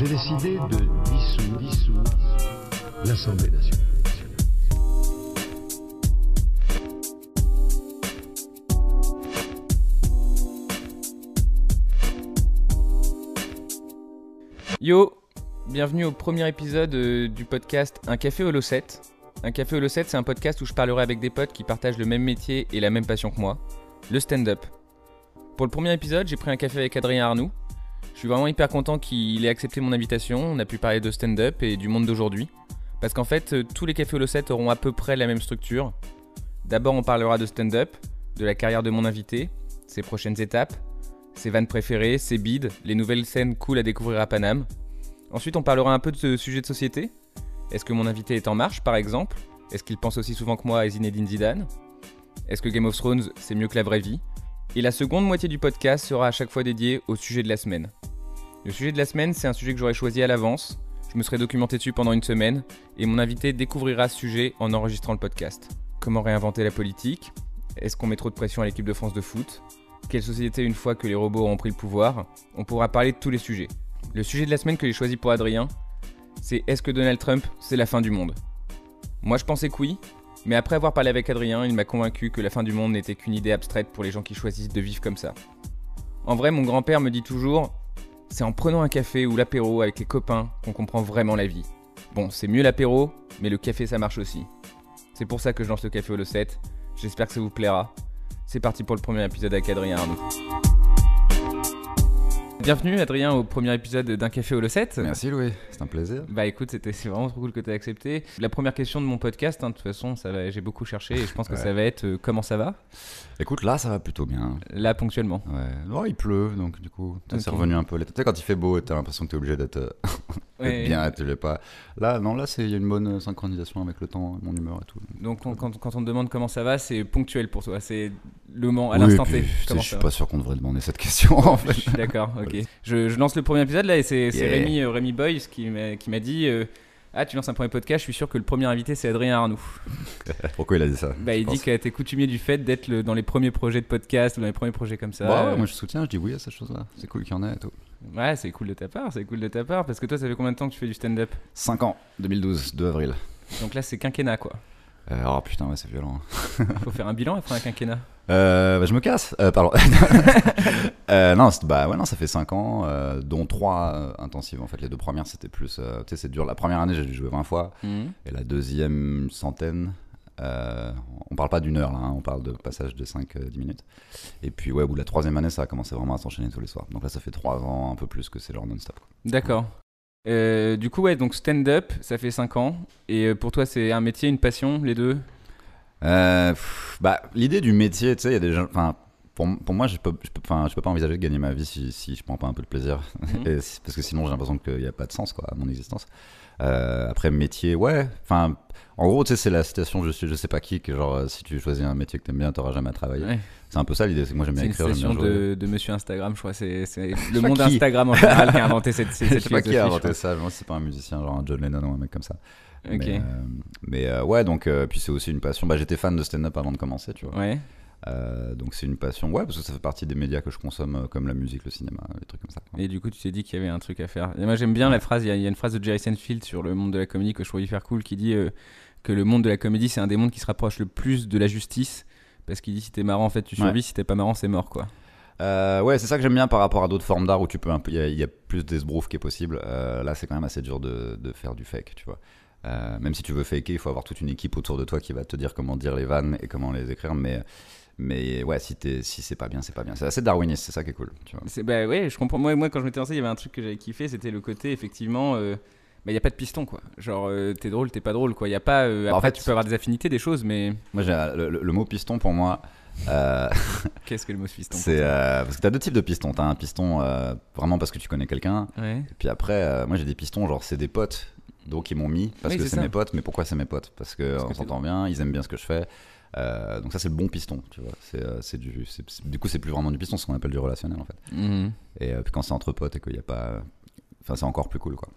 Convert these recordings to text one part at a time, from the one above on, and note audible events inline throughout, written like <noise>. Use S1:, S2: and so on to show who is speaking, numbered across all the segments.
S1: j'ai décidé de dissoudre, l'Assemblée nationale.
S2: Yo, bienvenue au premier épisode euh, du podcast Un café au 7. Un café au 7, c'est un podcast où je parlerai avec des potes qui partagent le même métier et la même passion que moi, le stand-up. Pour le premier épisode, j'ai pris un café avec Adrien Arnoux, je suis vraiment hyper content qu'il ait accepté mon invitation. On a pu parler de stand-up et du monde d'aujourd'hui. Parce qu'en fait, euh, tous les cafés au 7 auront à peu près la même structure. D'abord, on parlera de stand-up, de la carrière de mon invité, ses prochaines étapes, ses vannes préférées, ses bides, les nouvelles scènes cool à découvrir à Paname. Ensuite, on parlera un peu de ce sujet de société. Est-ce que mon invité est en marche, par exemple Est-ce qu'il pense aussi souvent que moi à Zinedine Zidane Est-ce que Game of Thrones, c'est mieux que la vraie vie et la seconde moitié du podcast sera à chaque fois dédiée au sujet de la semaine. Le sujet de la semaine, c'est un sujet que j'aurais choisi à l'avance, je me serai documenté dessus pendant une semaine, et mon invité découvrira ce sujet en enregistrant le podcast. Comment réinventer la politique Est-ce qu'on met trop de pression à l'équipe de France de foot Quelle société une fois que les robots auront pris le pouvoir On pourra parler de tous les sujets. Le sujet de la semaine que j'ai choisi pour Adrien, c'est est-ce que Donald Trump, c'est la fin du monde Moi je pensais que oui, mais après avoir parlé avec Adrien, il m'a convaincu que la fin du monde n'était qu'une idée abstraite pour les gens qui choisissent de vivre comme ça. En vrai, mon grand-père me dit toujours c'est en prenant un café ou l'apéro avec les copains qu'on comprend vraiment la vie. Bon, c'est mieux l'apéro, mais le café ça marche aussi. C'est pour ça que je lance le café au 7. J'espère que ça vous plaira. C'est parti pour le premier épisode avec Adrien Bienvenue Adrien au premier épisode d'Un Café au 7. Merci Louis, c'est un plaisir. Bah écoute, c'était c'est vraiment trop cool que tu aies accepté. La première question de mon podcast, hein, de toute façon, ça j'ai beaucoup cherché et je pense que ça va être euh, comment ça va Écoute, là, ça va plutôt bien. Là, ponctuellement. Ouais. il
S1: pleut, donc du coup, c'est revenu un peu. Tu sais, quand il fait beau, t'as l'impression que t'es obligé d'être <laughs> bien, pas. Là, non, là, il y a une bonne
S2: synchronisation
S1: avec le temps, mon humeur et tout.
S2: Donc, quand, on te demande comment ça va, c'est ponctuel pour toi. C'est le moment, à l'instant T. Je suis pas sûr qu'on devrait demander cette question, en fait. Je suis d'accord, ok. <laughs> Je, lance le premier épisode, là, et c'est euh, Rémi, Boyce qui m'a dit. Euh, ah, tu lances un premier podcast, je suis sûr que le premier invité c'est Adrien Arnoux. <laughs> Pourquoi il a dit ça bah, Il dit dit a été coutumier du fait d'être dans les premiers projets de podcast ou dans les premiers projets comme ça. Bah ouais, moi je
S1: soutiens, je dis oui à cette chose-là. C'est cool qu'il y en ait et tout.
S2: Ouais, c'est cool de ta part, c'est cool de ta part. Parce que toi, ça fait combien de temps que tu fais du stand-up 5 ans,
S1: 2012, 2 avril.
S2: Donc là, c'est quinquennat quoi.
S1: Euh, oh putain, ouais, c'est violent. <laughs>
S2: Faut faire un bilan après un quinquennat.
S1: Euh, bah, je me casse, euh, pardon. <laughs> non, bah, non, ça fait 5 ans, dont 3 intensives en fait. Les deux premières, c'était plus. tu sais, c'est dur. La première année, j'ai dû jouer 20 fois, mhm. et la deuxième, centaine. on parle pas d'une heure là, hein. on parle de passage de 5-10 minutes. Et puis, ouais, ou la troisième année, ça a commencé vraiment à s'enchaîner tous les soirs. Donc là, ça fait 3 ans, un peu plus que c'est genre non-stop.
S2: D'accord. Euh, du coup, ouais, donc stand-up, ça fait 5 ans. Et euh, pour toi, c'est un métier, une passion, les deux euh, bah, L'idée du métier, tu sais, il y a des gens.
S1: Pour, pour, moi, je peux, je, peux, je peux pas envisager de gagner ma vie si, je prends pas un peu de plaisir. Mhm. <laughs> parce que sinon, j'ai l'impression qu'il n'y a pas de sens quoi, à mon existence. après, métier, ouais. Enfin, en gros, tu sais, c'est la citation je suis je sais pas qui, que genre euh, si tu choisis un métier que t'aimes bien, t'auras jamais à travailler. C'est un peu ça l'idée, c'est que moi j'aime bien écrire, j'aime bien jouer.
S2: de, de monsieur Instagram, je crois, c'est <laughs> le monde Instagram en général qui a inventé cette, <laughs> citation je sais pas qui a inventé
S1: ça, je c'est pas un musicien, genre un John Lennon ou un mec comme ça. Mais, euh, euh, ouais, donc, puis c'est aussi une passion. Bah, j'étais fan de stand-up avant de commencer, tu vois. Ouais. donc c'est une passion,
S2: ouais, parce que ça fait partie des médias que je consomme, comme la musique, le cinéma, des trucs comme ça. Et du coup, tu t'es dit qu'il y avait un truc à faire. Et moi, j'aime bien la phrase, il y, a une phrase de Jerry Seinfeld sur le monde de la comédie que je trouve hyper cool qui dit que le monde de la comédie, c'est un des mondes qui se rapproche le plus de la justice. Parce qu'il dit si t'es marrant, en fait, tu survis, si t'es pas marrant, c'est mort, quoi. Euh, ouais, c'est ça que j'aime bien par rapport à d'autres formes d'art où tu peux il y, a plus d'esbrouf qui est
S1: possible. Euh, là, c'est quand même assez dur de, faire du fake, tu vois. Euh, même si tu veux faker, il faut avoir toute une équipe autour de toi qui va te dire comment dire les vannes et comment les écrire. Mais, mais ouais, si, si c'est pas bien, c'est pas bien. C'est assez darwiniste, c'est ça qui est cool. Tu
S2: vois. bah ouais, je comprends. Moi, moi quand je m'étais lancé, il y avait un truc que j'avais kiffé, c'était le côté effectivement mais il n'y a pas de piston quoi. Genre euh, t'es drôle, t'es pas drôle quoi. Il y a pas. Euh, bah, après, en fait, tu peux avoir des affinités, des choses, mais.
S1: Moi j'ai euh, le, mot piston pour moi. <laughs>
S2: Qu'est-ce que le mot piston C'est
S1: parce que t'as deux types de pistons. T'as un piston vraiment parce que tu connais quelqu'un. Et puis après, moi j'ai des pistons genre c'est des potes, donc ils m'ont mis parce que c'est mes potes. Mais pourquoi c'est mes potes Parce que on s'entend bien, ils aiment bien ce que je fais. donc ça c'est le bon piston, tu vois. C'est, du, du coup c'est plus vraiment du piston, c'est ce qu'on appelle du relationnel en fait. Mhm. Et puis quand c'est entre potes et qu'il n'y a pas, enfin c'est encore plus cool quoi.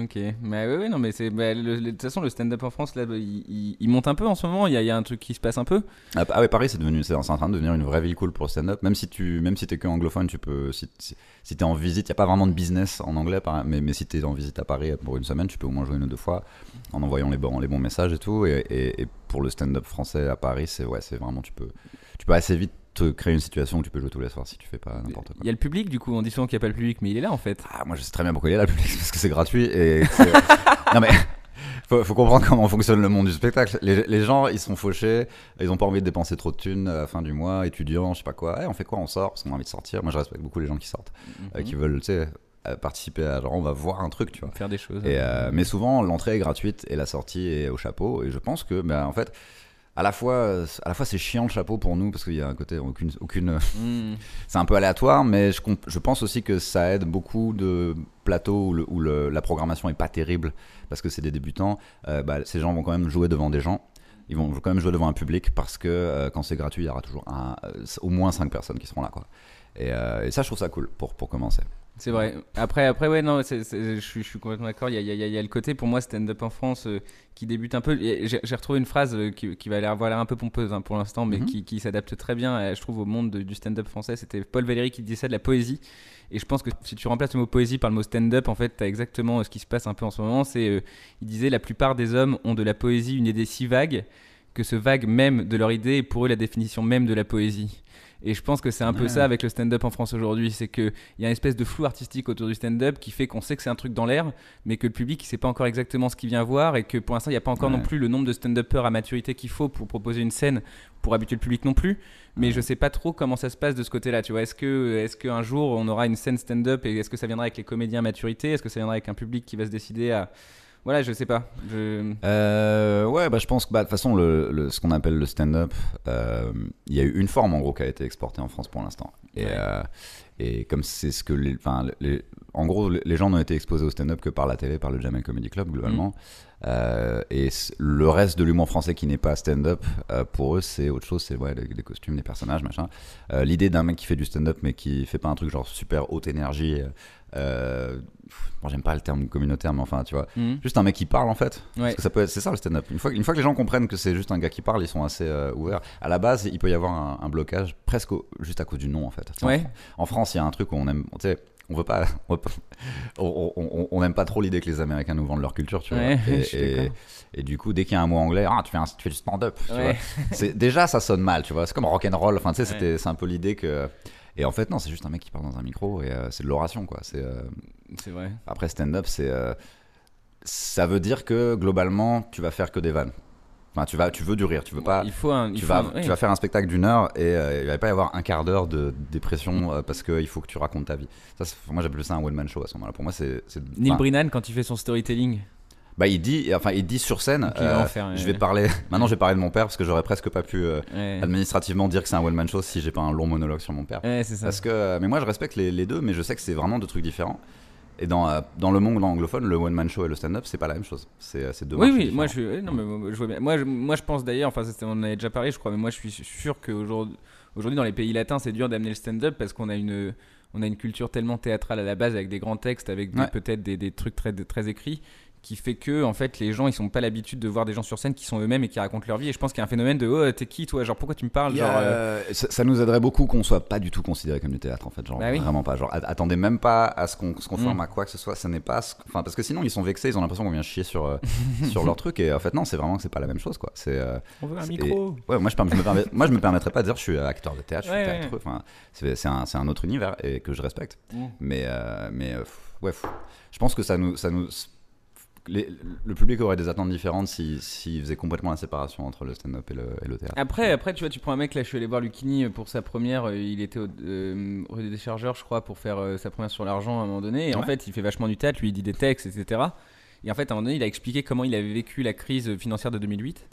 S2: Ok, mais bah, oui, non, mais c'est. Bah, de toute façon, le stand-up en France, là, il, monte un peu en ce moment, il y, a, un truc qui se passe un peu.
S1: Ah, bah, ah Paris, c'est devenu, c'est en train de devenir une vraie ville cool pour le stand-up. Même si tu même si t'es que anglophone, tu peux. Si, tu es t'es en visite, il n'y a pas vraiment de business en anglais, mais, mais si t'es en visite à Paris pour une semaine, tu peux au moins jouer une ou deux fois en envoyant les bons, les bons messages et tout. Et, et pour le stand-up français à Paris, c'est ouais, c'est vraiment. Tu peux, tu peux assez vite te créer une situation où tu peux jouer tous les soirs si tu fais pas n'importe quoi.
S2: Il y a le public du coup, on dit souvent qu'il n'y a pas le public, mais il est là en fait. Ah, moi je sais très bien pourquoi il est
S1: là le public, <laughs> parce que c'est gratuit et. <laughs> non mais. <laughs> Faut, faut, comprendre comment fonctionne le monde du spectacle. Les, gens, ils sont fauchés, ils ont pas envie de dépenser trop de thunes à la fin du mois, étudiants, je sais pas quoi. Hey, eh, on fait quoi On sort parce qu'on a envie de sortir. Moi, je respecte beaucoup les gens qui sortent, euh, mhm. qui veulent, tu sais, euh, participer à genre on va voir un truc tu vois faire des choses et, euh, mais souvent l'entrée est gratuite et la sortie est au chapeau et je pense que ben en fait à la fois, euh, à la fois c'est chiant le chapeau pour nous parce qu'il y a un côté aucune, aucune
S2: mm.
S1: <laughs> c'est un peu aléatoire, mais je, pense aussi que ça aide beaucoup de plateaux où, la programmation est pas terrible parce que c'est des débutants. Euh, bah, ces gens vont quand même jouer devant des gens. Ils vont quand même jouer devant un public parce que euh, quand c'est gratuit, il y aura toujours au moins 5 personnes qui seront là. Quoi. Et, et, ça, je trouve ça cool pour, pour commencer.
S2: C'est vrai. Après, après ouais, non, je, suis, complètement d'accord. Il, y a, le côté, pour moi, stand-up en France euh, qui débute un peu. J'ai retrouvé une phrase euh, qui, qui va l'air voilà, un peu pompeuse hein, pour l'instant, mais mhm. qui, s'adapte très bien, euh, je trouve, au monde du stand-up français. C'était Paul Valéry qui disait ça de la poésie. Et je pense que si tu remplaces le mot poésie par le mot stand-up, en fait, tu as exactement ce qui se passe un peu en ce moment. C'est, il disait, la plupart des hommes ont de la poésie une idée si vague que ce vague même de leur idée est pour eux la définition même de la poésie. Et je pense que c'est un peu ça avec le stand-up en France aujourd'hui, c'est qu'il y a une espèce de flou artistique autour du stand-up qui fait qu'on sait que c'est un truc dans l'air, mais que le public ne sait pas encore exactement ce qu'il vient voir et que pour l'instant il n'y a pas encore non plus le nombre de stand-uppers à maturité qu'il faut pour proposer une scène pour habituer le public non plus. Mais je je sais pas trop comment ça se passe de ce côté-là. Tu vois, est-ce que est-ce qu'un jour on aura une scène stand-up et est-ce que ça viendra avec les comédiens à maturité, est-ce que ça viendra avec un public qui va se décider à voilà, je sais pas.
S1: Euh, ouais, bah, je pense que bah, de toute façon, le, ce qu'on appelle le stand-up, euh, il y a eu une forme en gros qui a été exportée en France pour l'instant. Et, euh, et comme c'est ce que. Les, en gros, les gens n'ont été exposés au stand-up que par la télé, par le Jamel Comedy Club globalement. Mm. et le reste de l'humour français qui n'est pas stand-up, pour eux, c'est autre chose c'est ouais, des costumes, des personnages, machin. L'idée d'un mec qui fait du stand-up mais qui fait pas un truc genre super haute énergie euh, j'aime pas le terme communautaire, mais enfin, tu vois, mhm. juste un mec qui parle en fait. ça peut, c'est ça le stand-up. Une fois, une fois que les gens comprennent que c'est juste un gars qui parle, ils sont assez euh, ouverts. À la base, il peut y avoir un, blocage presque juste à cause du nom en fait. En, France, il y a un truc où on aime, tu sais, on veut pas, <laughs> on, n'aime pas trop l'idée que les Américains nous vendent leur culture, tu vois. <laughs> et, du coup, dès qu'il y a un mot anglais, ah, tu fais, un, tu fais du stand-up. déjà, ça sonne mal, tu vois. C'est comme rock'n'roll Enfin, tu sais, c'est un peu l'idée que et en fait, non, c'est juste un mec qui parle dans un micro et euh, c'est de l'oration, quoi. C'est euh, vrai. Après, stand-up, c'est. Euh, ça veut dire que globalement, tu vas faire que des vannes. Enfin, tu, vas, tu veux du rire, tu veux pas. Il faut tu, vas, tu vas faire un spectacle d'une heure et il va pas y avoir un quart d'heure de dépression parce qu'il faut que tu racontes ta vie. Ça, moi, j'appelle ça un one-man show à ce moment-là. Pour moi, c'est. Neil
S2: Brinnan, quand il fait son storytelling,
S1: bah, il dit, enfin, il dit sur scène. Euh, je euh, vais parler. <laughs> Maintenant, je vais parler de mon père parce que j'aurais presque pas pu euh, administrativement dire que c'est un one man show si j'ai pas un long monologue sur mon père. Parce que, mais moi, je respecte les, deux, mais je sais que c'est vraiment deux trucs différents. Et dans, dans le monde anglophone, le one man show et le stand up, c'est pas la même chose. C'est deux. Oui, oui.
S2: Moi, je Moi, moi, je pense d'ailleurs. Enfin, on en avait déjà parlé, je crois. Mais moi, je suis sûr qu'aujourd'hui, aujourd'hui, dans les pays latins, c'est dur d'amener le stand-up parce qu'on a une on a une culture tellement théâtrale à la base avec des grands textes, avec peut-être des, des, trucs très, très écrits, qui fait que en fait les gens ils sont pas l'habitude de voir des gens sur scène qui sont eux-mêmes et qui racontent leur vie et je pense qu'il y a un phénomène de oh t'es qui toi genre pourquoi tu me parles genre, euh,
S1: euh, ça, nous aiderait beaucoup qu'on soit pas du tout considéré comme du théâtre en fait genre bah vraiment pas genre attendez même pas à ce qu'on se conforme mm. à quoi que ce soit ça n'est pas enfin parce que sinon ils sont vexés ils ont l'impression qu'on vient chier sur euh, <laughs> sur leur truc et en fait non c'est vraiment que c'est pas la même chose quoi c'est on veut un micro ouais moi je, me moi je me permettrais pas de dire je suis acteur de théâtre je suis c'est un, autre univers et que je respecte mm. mais mais ouais je pense que ça nous ça nous le public aurait des attentes différentes s'il faisait complètement la séparation entre le stand-up et le, théâtre.
S2: Après, après, tu vois, tu prends un mec, là, je suis allé voir Lucini euh, pour sa première, euh, il était au, rue euh, des déchargeurs je crois, pour faire sa première sur l'argent à un moment donné, et en fait, il fait vachement du théâtre, lui, il dit des textes, etc. Et en fait, à un moment donné, il a expliqué comment il avait vécu la crise financière de 2008.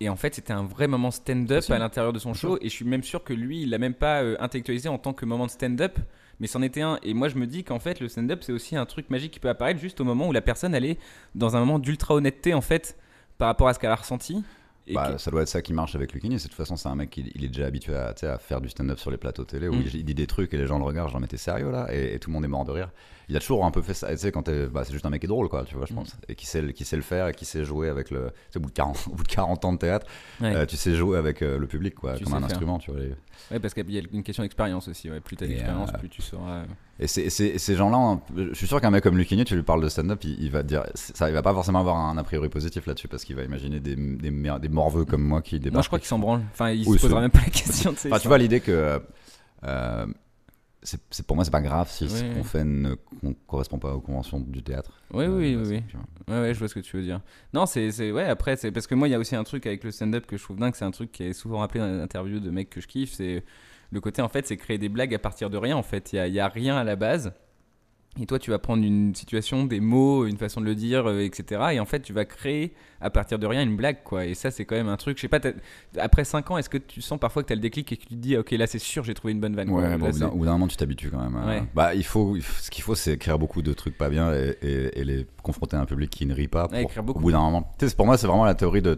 S2: Et en fait, c'était un vrai moment stand-up à l'intérieur de son show, et je suis même sûr que lui, il l'a même pas intellectualisé en tant que moment de stand-up mais c'en était un. Et moi, je me dis qu'en fait, le stand-up, c'est aussi un truc magique qui peut apparaître juste au moment où la personne, elle est dans un moment d'ultra honnêteté, en fait, par rapport à ce qu'elle a ressenti.
S1: Bah, ça doit être ça qui marche avec Lucini. De toute façon, c'est un mec qui il est déjà habitué à, à faire du stand-up sur les plateaux télé où mm. il, dit des trucs et les gens le regardent, genre, mais t'es sérieux là et, tout le monde est mort de rire il a toujours un peu fait ça. Tu sais, quand bah, c'est juste un mec qui est drôle, quoi, tu vois, je mm. pense. Et qui sait, qui sait le faire et qui sait jouer avec le. au bout de 40, <laughs> de 40 ans de théâtre, euh, tu sais jouer avec euh, le public, quoi, comme un instrument, tu vois.
S2: Oui, parce qu'il y a une question d'expérience aussi. Plus t'as d'expérience, euh, plus tu sauras.
S1: Et, c ces gens-là, hein, je suis sûr qu'un mec comme Lucini, tu lui parles de stand-up, il, va dire. Ça, il va pas forcément avoir un a priori positif là-dessus parce qu'il va imaginer des, des, des, morveux comme moi qui débarquent. Moi, je crois qu'il s'en branle. Enfin, il se posera <laughs> même pas la question. tu vois, l'idée que c'est pour moi c'est pas grave si ce qu'on fait ne correspond pas aux conventions du théâtre.
S2: Oui euh, oui, oui oui. Ouais, je vois ce que tu veux dire. Non c'est ouais après c'est parce que moi il y a aussi un truc avec le stand-up que je trouve dingue c'est un truc qui est souvent rappelé dans les interviews de mecs que je kiffe c'est le côté en fait c'est créer des blagues à partir de rien en fait il y a, a, rien à la base et toi tu vas prendre une situation des mots une façon de le dire euh, etc et en fait tu vas créer à partir de rien une blague, quoi. Et ça, c'est quand même un truc. Je sais pas, après 5 ans, est-ce que tu sens parfois que t'as le déclic et que tu te dis, ok, là, c'est sûr, j'ai trouvé une bonne vanne. Ouais, quoi. d'un
S1: moment, tu t'habitues quand même. Bah, il faut, ce qu'il faut, c'est écrire beaucoup de trucs pas bien et, les confronter à un public qui ne rit pas. Pour, ouais, au bout d'un moment. pour moi, c'est vraiment la théorie de.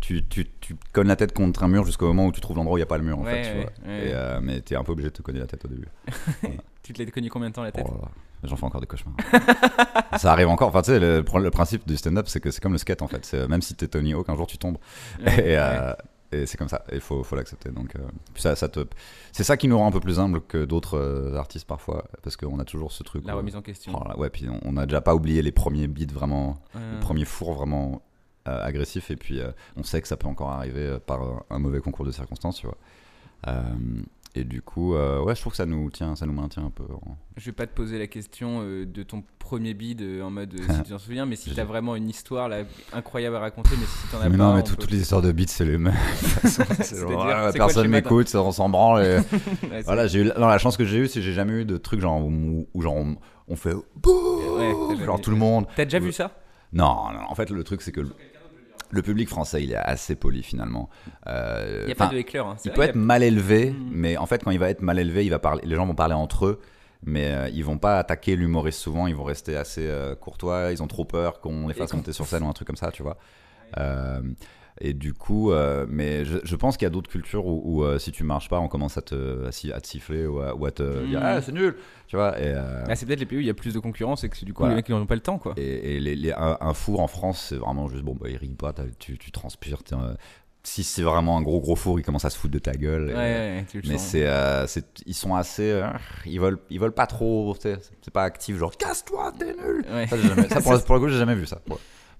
S1: Tu, tu, tu, cognes la tête contre un mur jusqu'au moment où tu trouves l'endroit où il n'y a pas le mur, en fait. Tu vois. Euh, mais t'es un peu obligé de te cogner la tête au début.
S2: <laughs> tu te l'as connu combien de temps la tête J'en oh fais encore des cauchemars.
S1: ça arrive encore. Enfin, tu sais, le, le principe du stand-up, c'est que c'est comme le skate en fait. Euh, même si t'es Tony Hawk, un jour tu tombes. <laughs> et, euh, et c'est comme ça, il faut, faut l'accepter. Donc, euh, ça, ça te... c'est ça qui nous rend un peu plus humble que d'autres artistes parfois, parce qu'on a toujours ce truc. La remise en question. Oh ouais, puis on n'a déjà pas oublié les premiers beats vraiment, les premiers fours vraiment agressifs, et puis on sait que ça peut encore arriver par un, mauvais concours de circonstances, tu vois. Et du coup, euh, ouais, je trouve que ça nous tient, ça nous maintient un peu.
S2: Je Je vais pas te poser la question euh, de ton premier bid euh, en mode si tu t'en <laughs> souviens, mais si tu as vraiment une histoire incroyable à raconter, mais si t'en as pas. Non, mais toutes les histoires de bids, c'est les mêmes. Personne personne m'écoute, on s'en branle. <laughs> <laughs> voilà, j'ai eu la
S1: chance que j'ai eue, c'est que j'ai jamais eu de truc genre où, genre on, fait
S2: ouais,
S1: genre tout le monde. T'as déjà vu ça non, en fait, le truc, c'est que le public français, il est assez poli finalement. Euh, il n'y a pas de éclair. Hein, il peut être mal élevé, mm. mais en fait, quand il va être mal élevé, il va parler, les gens vont parler entre eux, mais ils euh, ils vont pas attaquer l'humoriste souvent. Ils vont rester assez euh, courtois. Ils ont trop peur qu'on les fasse monter sur scène ou un truc comme ça, tu vois. Et du coup, euh, mais je, pense qu'il y a d'autres cultures où, euh, si tu marches pas, on commence à te, à, siffler ou à, te dire mm. ah, c'est nul, tu vois. Euh, ah, c'est
S2: peut-être les pays où il y a plus de concurrence et que du coup les mecs
S1: n'ont pas le temps quoi. Et, un, four en France, c'est vraiment juste bon, bah, il pas, tu, transpires. si c'est vraiment un gros gros four, il commence à se foutre de ta gueule. mais c'est, ils sont assez, ils veulent, ils veulent pas trop. C'est pas actif, genre casse-toi, t'es nul. Ça, pour, le coup, j'ai jamais vu ça. <laughs>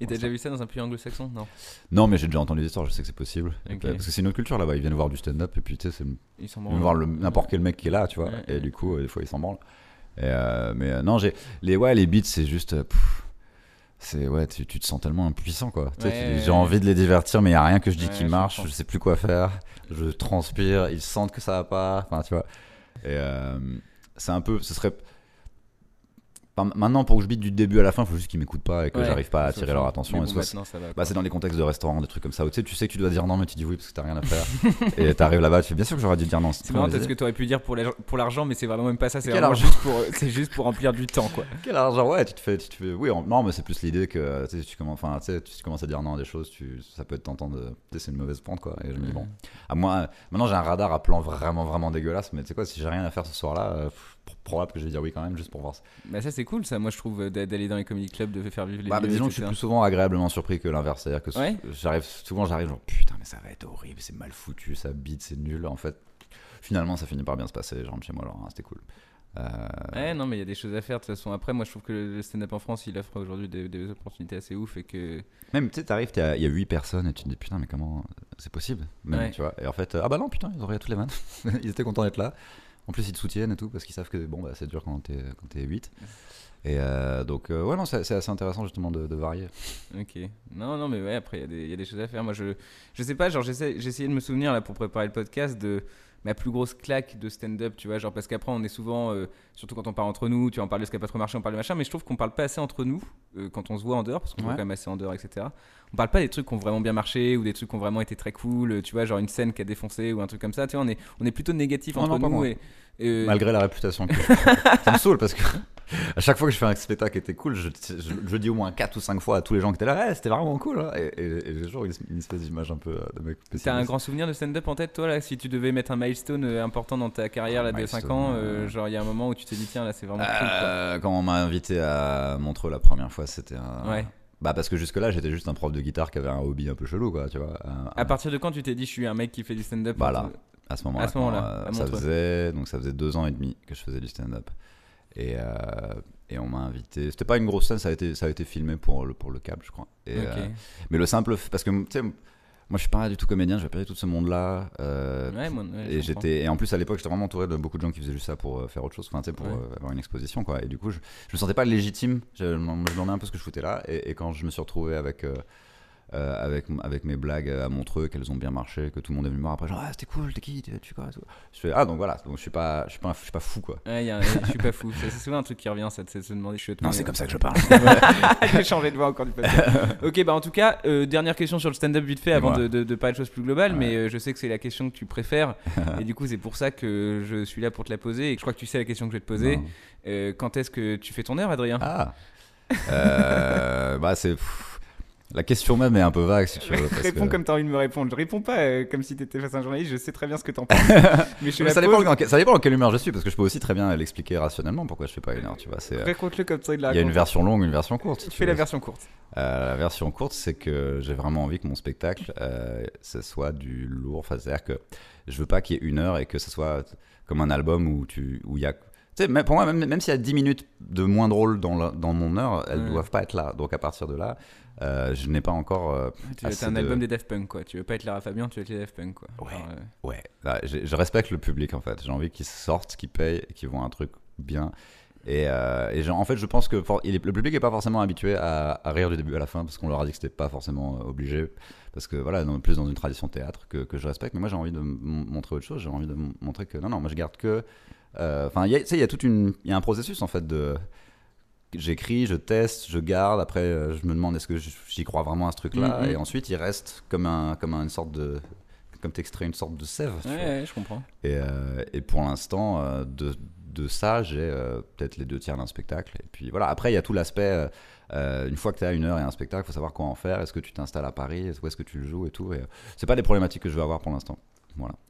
S1: t'as
S2: déjà vu ça dans un pays anglo-saxon Non.
S1: Non, mais j'ai déjà entendu des histoires, je sais que c'est possible. Parce que c'est une autre culture là-bas, ils viennent voir du stand-up et puis tu sais, Ils vont voir n'importe quel mec qui est là, tu vois. et du coup, euh, des fois, ils s'en branlent. Euh, mais euh, non, j'ai. Les, ouais, les beats, c'est juste. c'est ouais, tu, tu, te sens tellement impuissant quoi. j'ai envie de les divertir, mais il y a rien que je dis qui marche. Je, sais plus quoi faire. Je transpire. Ils sentent que ça va pas. Enfin, tu vois. Et c'est un peu. Ce serait maintenant, pour que je bite du début à la fin, il faut juste qu'ils m'écoutent pas et que j'arrive pas à attirer leur attention. c'est bah, dans les contextes de restaurants, des trucs comme ça où tu sais, tu sais que tu dois dire non, mais tu dis oui parce que t'as rien à faire. <laughs> et t'arrives là-bas, tu fais bien sûr que j'aurais dû dire non. C'est marrant parce que t'aurais pu
S2: dire pour l'argent, mais c'est vraiment même pas ça. C'est juste pour, juste pour remplir du temps, quoi. <laughs> Quel
S1: argent, ouais, tu te fais, tu fais, oui, non, mais c'est plus l'idée que tu commences, enfin, tu, commences à dire non à des choses, tu, ça peut être tentant de, c'est une mauvaise pente, quoi. Et je me dis bon, à ah, moi, euh, maintenant j'ai un radar à plan vraiment, vraiment dégueulasse, mais tu sais
S2: quoi, si j'ai rien à faire ce soir-là. Euh, probable que je vais dire oui quand même, juste pour voir ça. Bah ça c'est cool ça, moi je trouve euh, d'aller dans les comedy clubs, de faire vivre les bah, Disons que je suis plus
S1: souvent agréablement surpris que l'inverse, c'est-à-dire que j'arrive souvent j'arrive genre putain mais ça va être horrible, c'est mal foutu, ça bite, c'est nul, en fait finalement ça finit par bien se passer, genre chez moi alors hein, c'était cool. Euh,
S2: ouais, non, mais il y a des choses à faire de toute façon. Après, moi je trouve que le stand-up en France il offre aujourd'hui des, opportunités assez ouf et que.
S1: Même tu sais, t'arrives, il y a 8 personnes et tu te dis putain, mais comment c'est possible tu vois Et en fait, euh, ah bah non, putain, ils ont rien tous les mains <laughs> ils étaient contents d'être là. En plus, ils te soutiennent et tout, parce qu'ils savent que bon, bah, c'est dur quand t'es, quand 8. Et euh, donc, euh, ouais, non, c'est, assez intéressant justement de, varier. Ok.
S2: Non, non, mais ouais, après, il y, y, a des choses à faire. Moi, je, je sais pas, genre, j'essaie, de me souvenir là pour préparer le podcast de ma plus grosse claque de stand-up, tu vois, genre parce qu'après on est souvent, euh, surtout quand on parle entre nous, tu vois, on parle de ce qui n'a pas trop marché, on parle de machin, mais je trouve qu'on parle pas assez entre nous quand on se voit en dehors, parce qu'on est quand même assez en dehors, etc on parle pas des trucs qui ont vraiment bien marché ou des trucs qui ont vraiment été très cool, tu vois, genre une scène qui a défoncé ou un truc comme ça, tu vois, on est, on est plutôt négatif entre nous. Malgré la réputation que <laughs> ça me saoule parce que.
S1: À chaque fois que je fais un spectacle qui était cool, je, je, dis au moins 4 ou 5 fois à tous les gens qui étaient là, eh, c'était vraiment cool. Hein. Et, j'ai toujours une, espèce d'image un peu euh, de mec T'as un grand
S2: souvenir de stand-up en tête, toi, là Si tu devais mettre un milestone euh, important dans ta carrière là, de 5 ans, euh, genre il y a un moment où tu t'es dit, tiens, là c'est vraiment cool.
S1: Quand on m'a invité à Montreux la première fois, c'était un. Ouais. Bah parce que jusque là j'étais juste un prof de guitare qui avait un hobby un peu chelou quoi, tu vois.
S2: à partir de quand tu t'es dit je suis un mec qui fait du stand-up Voilà, à ce moment-là. À ce moment-là. Euh, ça
S1: faisait donc ça faisait deux ans et demi que je faisais du stand-up et, euh, et on m'a invité. C'était pas une grosse scène, ça a été ça a été filmé pour le pour le câble je crois. Euh, mais le simple parce que tu sais moi, je suis pas du tout comédien, j'ai perdu tout ce monde-là. Euh, et j'étais, et en plus à l'époque, j'étais vraiment entouré de beaucoup de gens qui faisaient juste ça pour euh, faire autre chose, pour euh, avoir une exposition, quoi. Et du coup, je, je me sentais pas légitime. Je, me demandais un peu ce que je foutais là. et quand je me suis retrouvé avec euh, avec, avec mes blagues à Montreux, qu'elles ont bien marché, que tout le monde est venu me voir après, genre, ah, c'était
S2: cool, t'es qui, tu quoi,
S1: Je ah, donc voilà, donc je suis pas, je suis pas, je suis pas fou, quoi.
S2: je suis pas fou. C'est souvent un truc qui revient, c'est de se demander, je suis Non, c'est euh, comme ça que je parle. <laughs> J'ai changé de voix encore du papier. <laughs> ok, bah en tout cas, euh, dernière question sur le stand-up vite fait avant de, de, parler de choses plus globales, mais je sais que c'est la question que tu préfères, <laughs> et du coup, c'est pour ça que je suis là pour te la poser, et je crois que tu sais la question que je vais te poser. quand est-ce que tu fais ton heure, Adrien Ah
S1: bah c'est la question même est un peu vague, si veux. Réponds comme tu
S2: as envie de me répondre. Je réponds pas euh, comme si tu étais face à un journaliste, je sais très bien ce que tu en penses. <laughs> mais ça, dépend dans, ça,
S1: quelle humeur je suis, parce que je peux aussi très bien l'expliquer rationnellement pourquoi je fais pas une heure. Tu vois, c'est, euh, comme ça. Il, y a une version longue, une version courte. tu fais la version courte. Euh, la version courte, c'est que j'ai vraiment envie que mon spectacle, ce soit du lourd. Enfin, c'est-à-dire que je veux pas qu'il y ait une heure et que ce soit comme un album où il où y a. Tu sais, pour moi, même, même s'il y a 10 minutes de moins drôle dans, dans mon heure, elles ne doivent pas être là. Donc à partir de là, euh, je n'ai pas encore. Euh, un album
S2: des Daft Punk, quoi. Tu veux pas être Lara Fabian, tu veux être les Daft Punk, quoi. Ouais. Euh.
S1: Ouais. je respecte le public, en fait. J'ai envie qu'ils sortent, qu'ils payent, qu'ils voient un truc bien. Et, en fait, je pense que le public n'est pas forcément habitué à... rire du début à la fin parce qu'on leur a dit que c'était pas forcément obligé. Parce que voilà, plus dans une tradition théâtre que, je respecte. Mais moi, j'ai envie de montrer autre chose. J'ai envie de montrer que non, non, moi, je garde que. Enfin, il y a, y a un processus, en fait, de j'écris, je teste, je garde. Après, euh, je me demande est-ce que j'y crois vraiment à ce truc-là. Mm, mm. Et ensuite, il reste comme, un, une sorte de. Comme t'extrais une sorte de sève. Ouais, je comprends. Et, euh, pour l'instant, euh, de, ça, j'ai peut-être les deux tiers d'un spectacle. Et puis voilà. Après, il y a tout l'aspect. une fois que tu as une heure et un spectacle, il faut savoir quoi en faire. Est-ce que tu t'installes à Paris Où est-ce que tu le joues et tout et, c'est pas des problématiques que je vais avoir pour l'instant.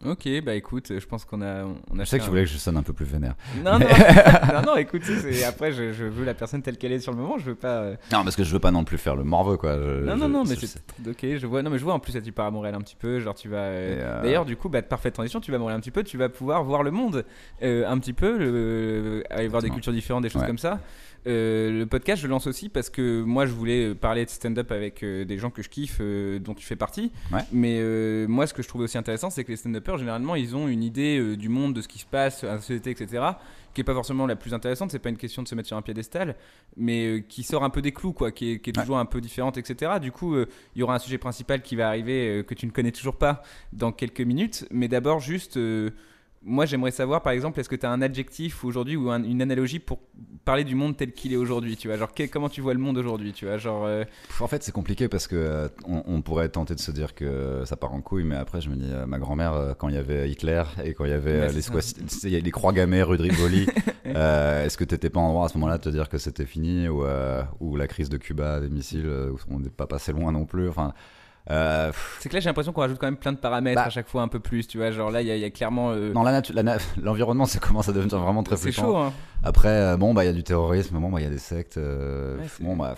S2: Ok, bah écoute, je pense qu'on a, on a. Je sais que tu voulais que je sonne un peu plus vénère. Non, non, <laughs> <laughs> non, écoute, après, je, veux la personne telle qu'elle est sur le moment, je veux pas. Euh.
S1: Non, parce que je veux pas non plus faire le morveux, quoi. non, non, non, mais c'est.
S2: Ok, je vois. Non, mais je vois en plus, tu pars à Montréal un petit peu. Genre, tu vas. Euh, euh, d'ailleurs, du coup, bah, parfaite transition, tu vas à Montréal un petit peu, tu vas pouvoir voir le monde un petit peu, aller voir des cultures différentes, des choses comme ça. le podcast, je lance aussi parce que moi, je voulais parler de stand-up avec des gens que je kiffe, dont tu fais partie. Mais moi, ce que je trouvais aussi intéressant, c'est que les stand upers généralement, ils ont une idée euh, du monde, de ce qui se passe, à la société, etc., qui n'est pas forcément la plus intéressante, c'est pas une question de se mettre sur un piédestal, mais euh, qui sort un peu des clous, quoi, qui est, toujours un peu différente, etc. Du coup, euh, il y aura un sujet principal qui va arriver que tu ne connais toujours pas dans quelques minutes, mais d'abord, juste moi, j'aimerais savoir, par exemple, est-ce que tu as un adjectif aujourd'hui ou une analogie pour parler du monde tel qu'il est aujourd'hui Tu vois, genre, comment tu vois le monde aujourd'hui Tu vois, genre. Euh,
S1: en fait, c'est compliqué parce que euh, on, pourrait tenter de se dire que ça part en couille, mais après, je me dis, euh, ma grand-mère, quand il y avait Hitler et quand il y avait les, croix gammées, Rudrigoli <laughs> est-ce que tu n'étais pas en droit à ce moment-là de te dire que c'était fini ou, ou la crise de Cuba, des missiles, on n'est pas passé loin non plus Enfin. Euh,
S2: c'est que là, j'ai l'impression qu'on rajoute quand même plein de paramètres bah. à chaque fois un peu plus, tu vois. Genre là, il y, a clairement. la euh, Non,
S1: <laughs> l'environnement, ça commence à devenir vraiment très C'est chaud. Hein. Après, euh, bon, bah, il y a du terrorisme, bon, bah, il y a des sectes. bon, bah.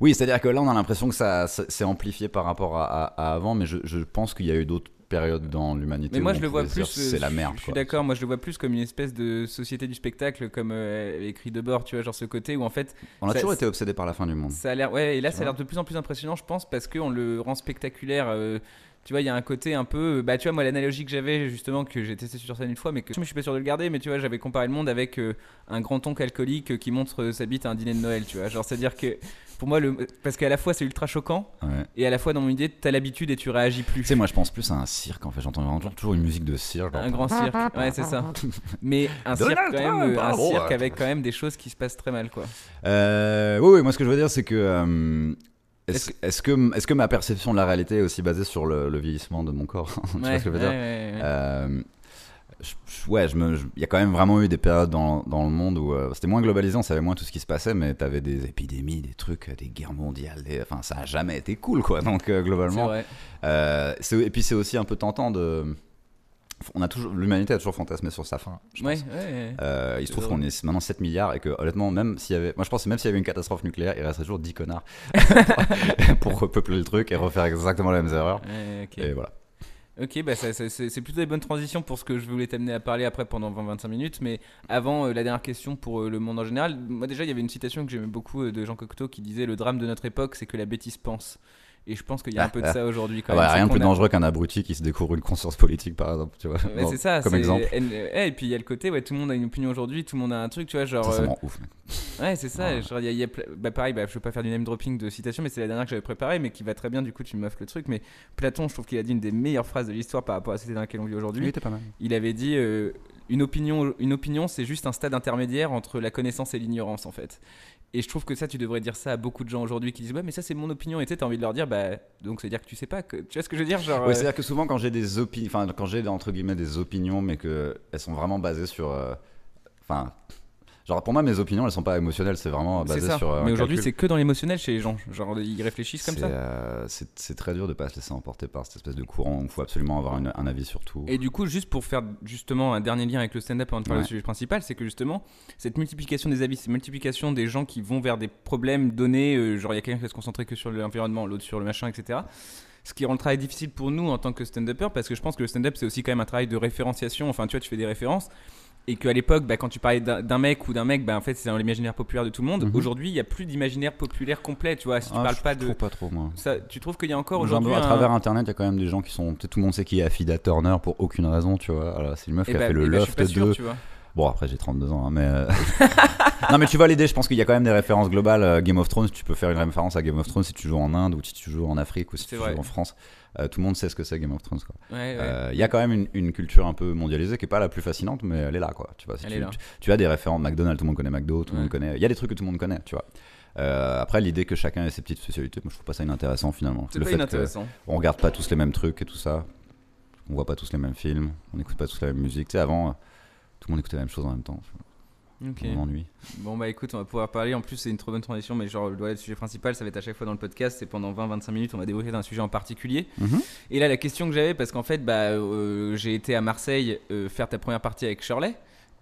S1: Oui, c'est-à-dire que là, on a l'impression que ça, s'est amplifié par rapport à, avant, mais je, je pense qu'il y a eu d'autres période dans l'humanité. Mais moi, je le vois plus. C'est euh, la merde. Je suis
S2: d'accord. Moi, je le vois plus comme une espèce de société du spectacle, comme euh, écrit de bord, tu vois, genre ce côté où en fait. On a toujours été
S1: obsédé par la fin du monde. Ça
S2: a l'air. Ouais, et là, ça a l'air de plus en plus impressionnant, je pense, parce qu'on le rend spectaculaire. Euh, tu vois, il y a un côté un peu. Bah, tu vois, moi, l'analogie que j'avais, justement, que j'ai testé sur scène une fois, mais que je suis pas sûr de le garder, mais tu vois, j'avais comparé le monde avec un grand ton alcoolique qui montre sa bite à un dîner de Noël, tu vois. Genre, c'est-à-dire que pour moi, le... parce qu'à la fois, c'est ultra choquant, et à la fois dans mon idée t'as l'habitude et tu réagis
S1: plus. Tu sais moi je pense plus à un cirque en fait j'entends toujours une musique de cirque. Un grand cirque ouais c'est ça. <laughs> Mais un cirque quand même, un cirque hein.
S2: avec quand même des choses qui se passent très mal quoi.
S1: Euh, oui oui moi ce que je veux dire c'est que euh, est-ce que, est que ma perception de la réalité est aussi basée sur le, vieillissement de mon corps <laughs> Tu que je veux dire euh, ouais, je me, il y a quand même vraiment eu des périodes dans, dans le monde où euh, c'était moins globalisé, on savait moins tout ce qui se passait, mais t'avais des épidémies, des trucs, des guerres mondiales, enfin ça a jamais été cool quoi. Donc euh, globalement, euh, et puis c'est aussi un peu tentant de, on a toujours, l'humanité a toujours fantasmé sur sa fin.
S2: Je il se trouve qu'on est
S1: maintenant 7 milliards et que honnêtement, même s'il y avait, moi je pense même s'il y avait une catastrophe nucléaire, il resterait toujours 10 connards <laughs> <laughs> pour repeupler le truc et refaire exactement les mêmes erreurs Et voilà.
S2: Ok, bah, c'est plutôt des bonnes transitions pour ce que je voulais t'amener à parler après pendant 20-25 minutes. Mais avant, euh, la dernière question pour euh, le monde en général. Moi, déjà, il y avait une citation que j'aimais beaucoup euh, de Jean Cocteau qui disait Le drame de notre époque, c'est que la bêtise pense. Et je pense qu'il y a un peu de ça aujourd'hui. Ah bah, rien de plus dangereux
S1: qu'un abruti qui se découvre une conscience politique, par exemple. Tu vois, ça, comme exemple.
S2: Et, puis il y a le côté, ouais, tout le monde a une opinion aujourd'hui, tout le monde a un truc, tu vois, genre. Euh, ouf. Ouais, c'est ça. pareil, je je veux pas faire du name dropping de citation, mais c'est la dernière que j'avais préparée, mais qui va très bien. Du coup, tu m'offres le truc. Mais Platon, je trouve qu'il a dit une des meilleures phrases de l'histoire par rapport à celle dans laquelle on vit aujourd'hui. Oui, il avait dit. Euh, une opinion, une opinion c'est juste un stade intermédiaire entre la connaissance et l'ignorance en fait. Et je trouve que ça, tu devrais dire ça à beaucoup de gens aujourd'hui qui disent Ouais, mais ça, c'est mon opinion. Et tu sais, t'as envie de leur dire Bah, donc, c'est-à-dire que tu sais pas. Tu vois ce que je veux dire genre, ouais, euh. c'est-à-dire
S1: que souvent, quand j'ai des opinions, enfin, quand j'ai entre guillemets des opinions, mais qu'elles sont vraiment basées sur. Euh, enfin. Genre pour moi, mes opinions, elles sont pas émotionnelles, c'est vraiment basé sur. Mais aujourd'hui, c'est que
S2: dans l'émotionnel chez les gens. Genre ils réfléchissent comme ça.
S1: Euh, c'est très dur de pas se laisser emporter par cette espèce de courant où il faut absolument avoir un avis sur tout.
S2: Et du coup, juste pour faire justement un dernier lien avec le stand-up avant de parler du sujet principal, c'est que justement cette multiplication des avis, cette multiplication des gens qui vont vers des problèmes donnés, euh, genre il y a quelqu'un qui va se concentrer que sur l'environnement, l'autre sur le machin, etc ce qui rend le travail difficile pour nous en tant que stand-upper parce que je pense que le stand-up c'est aussi quand même un travail de référenciation enfin tu vois tu fais des références et qu'à l'époque, bah, quand tu parlais d'un mec ou d'un mec, c'était bah, en fait, c'est dans l'imaginaire populaire de tout le monde. Mhm. Aujourd'hui, il n'y a plus d'imaginaire populaire complet, tu vois. tu ah, parles pas de. pas trop, Ça, tu trouves qu'il y a encore aujourd'hui. À travers
S1: Internet, il y a quand même des gens qui sont. Tout le monde sait qui est Affida Turner pour aucune raison, tu vois. C'est une meuf eh qui a bah, fait le eh Loft 2. Bon, après, j'ai 32 ans, hein, mais. Euh, <laughs> non, mais tu vas l'aider. Je pense qu'il y a quand même des références globales. Euh, Game of Thrones, tu peux faire une référence à Game of Thrones si tu joues en Inde ou si tu joues en Afrique ou si tu joues en France. Euh, tout le monde sait ce que c'est Game of Thrones. Euh, il y a quand même une, culture un peu mondialisée qui est pas la plus fascinante, mais elle est là, quoi. Tu vois, tu, as des référents McDonald's, tout le monde connaît McDo, tout le connaît. Il y a des trucs que tout le monde connaît, tu vois. Euh, après, l'idée que chacun ait ses petites spécialités, moi je trouve pas ça inintéressant finalement. C'est le fait qu'on On regarde pas tous les mêmes trucs et tout ça. On voit pas tous les mêmes films, on n'écoute pas tous la même musique. Tu avant, tout le monde écoutait la même chose en même temps.
S2: Bon, bah écoute, on va pouvoir parler. En plus, c'est une trop bonne transition, mais genre, le, sujet principal, ça va être à chaque fois dans le podcast. C'est pendant 20-25 minutes, on va débrouiller d'un sujet en particulier. Mhm. Et là, la question que j'avais, parce qu'en fait, bah, euh, j'ai été à Marseille euh, faire ta première partie avec Shirley.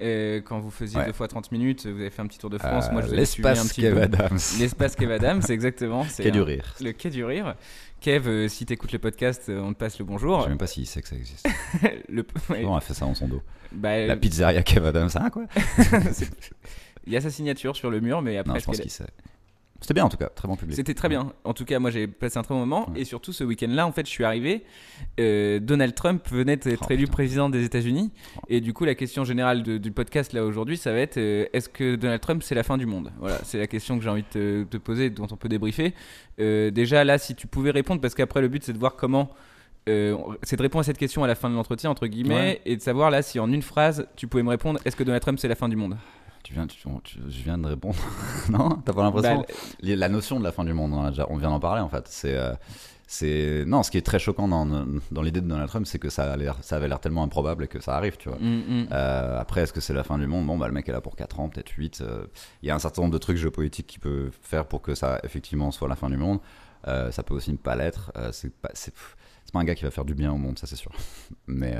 S2: Euh, quand vous faisiez 2 deux fois 30 minutes, vous avez fait un petit tour de France. Moi, je L'espace Kev Adams. L'espace Kev Adams, exactement. <laughs> Quai du Rire. Le Quai du Rire, Kev, euh, si t'écoutes le podcast, euh, on te passe le bonjour. Je sais même pas s'il sait que ça existe. <laughs> le... on a fait ça en son dos. Bah, euh, la pizzeria
S1: Kev Adams, ça, quoi <laughs>
S2: <laughs> Il y a sa signature sur le mur, mais après. Non, je pense qu'il sait.
S1: C'était bien en tout cas, très bon public. C'était
S2: très bien. En tout cas, moi j'ai passé un très bon moment. Et surtout, ce week-end-là, en fait, je suis arrivé. Euh, Donald Trump venait d'être oh, élu président des États-Unis. Oh. Et du coup, la question générale du podcast là aujourd'hui, ça va être euh, est-ce que Donald Trump c'est la fin du monde Voilà, c'est la question que j'ai envie de te, poser, dont on peut débriefer. Euh, déjà là, si tu pouvais répondre, parce qu'après le but c'est de voir comment. c'est de répondre à cette question à la fin de l'entretien, entre guillemets, et de savoir là si en une phrase tu pouvais me répondre est-ce que Donald Trump c'est la fin du monde
S1: tu viens, tu, je viens de répondre. <laughs> non T'as pas l'impression bah, la, notion de la fin du monde, on, déjà, on vient d'en parler en fait. C'est. Euh, c'est non ce qui est très choquant dans, dans l'idée de Donald Trump c'est que ça, a ça avait l'air tellement improbable que ça arrive tu vois mm, mm. Euh, après est-ce que c'est la fin du monde bon bah le mec est là pour 4 ans peut-être 8 euh, il y a un certain nombre de trucs géopolitiques qu'il peut faire pour que ça effectivement soit la fin du monde ça peut aussi ne pas l'être c'est pas c'est pas un gars qui va faire du bien au monde ça c'est sûr <laughs> mais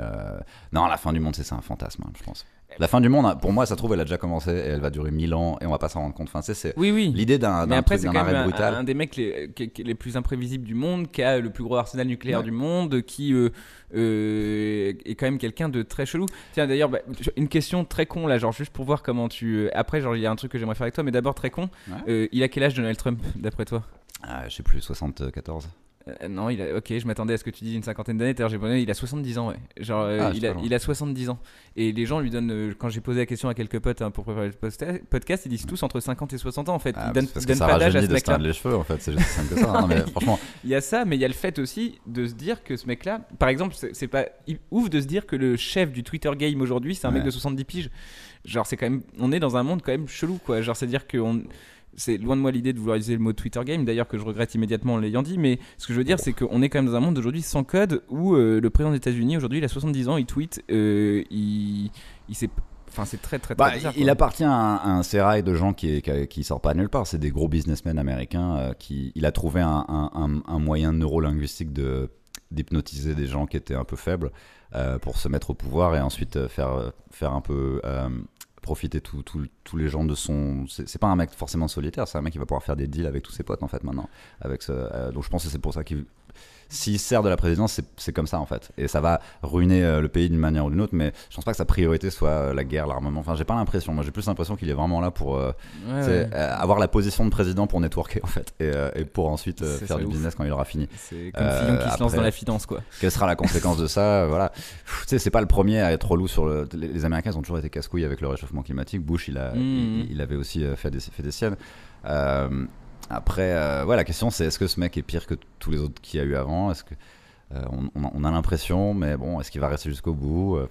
S1: non la fin du monde c'est un fantasme hein, je pense la fin du monde, hein, pour moi, ça trouve, elle a déjà commencé et elle va durer mille ans et on va pas s'en rendre compte. Enfin, c'est oui, l'idée d'un arrêt brutal. Un, un
S2: des mecs les, plus imprévisibles du monde, qui a le plus gros arsenal nucléaire du monde, qui euh, euh, est quand même quelqu'un de très chelou. Tiens, d'ailleurs, bah, une question très con là, genre juste pour voir comment tu. Euh, après, genre, il y a un truc que j'aimerais faire avec toi, mais d'abord, très con. il a quel âge Donald Trump, <laughs> d'après toi ah, Je sais plus, 74. Euh, euh, non, il a, ok, je m'attendais à ce que tu dises une cinquantaine d'années. D'ailleurs, j'ai il a 70 ans, ouais. Genre, euh, ah, il, a, il, a, 70 ans. Et les gens lui donnent, quand j'ai posé la question à quelques potes hein, pour préparer le podcast, ils disent tous entre 50 et 60 ans, en fait. Ah, ils donnent, parce que ça pas l'âge à ce les cheveux, en fait. C'est juste simple que ça. Hein, <laughs> franchement. Il y a ça, mais il y a le fait aussi de se dire que ce mec-là, par exemple, c'est pas ouf de se dire que le chef du Twitter game aujourd'hui, c'est un mec de 70 piges. Genre, c'est quand même, on est dans un monde quand même chelou, quoi. Genre, c'est-à-dire qu'on c'est loin de moi l'idée de vouloir utiliser le mot Twitter game, d'ailleurs que je regrette immédiatement en l'ayant dit, mais ce que je veux dire, c'est qu'on est quand même dans un monde aujourd'hui sans code où euh, le président des États-Unis, aujourd'hui, il a 70 ans, il tweet, euh, il, il s'est. Enfin, c'est très, très, très bah, bizarre, Il
S1: appartient à un, sérail de gens qui, qui, sortent pas nulle part. C'est des gros businessmen américains. Euh, qui, il a trouvé un, un, moyen neurolinguistique de d'hypnotiser des gens qui étaient un peu faibles pour se mettre au pouvoir et ensuite faire, faire un peu profiter tous les gens de son. C'est pas un mec forcément solitaire, c'est un mec qui va pouvoir faire des deals avec tous ses potes en fait maintenant. Avec ce, euh, donc je pense que c'est pour ça qu'il s'il sert de la présidence, c'est comme ça en fait. Et ça va ruiner euh, le pays d'une manière ou d'une autre, mais je pense pas que sa priorité soit euh, la guerre, l'armement. Enfin, j'ai pas l'impression. Moi, j'ai plus l'impression qu'il est vraiment là pour euh, avoir la position de président pour networker en fait, et, pour ensuite faire du business quand il aura fini. C'est comme Fillon qui se lance dans la finance quoi. Quelle sera la conséquence de ça Voilà. Tu sais, c'est pas le premier à être relou sur le. Les, Américains ont toujours été casse-couilles avec le réchauffement climatique. Bush, il a, hmm. il, avait aussi fait des, fait des siennes. Après, euh, ouais, la question c'est est-ce que ce mec est pire que tous les autres qu'il y a eu avant Est-ce que euh, on, a, l'impression, mais bon, est-ce qu'il va rester jusqu'au bout euh,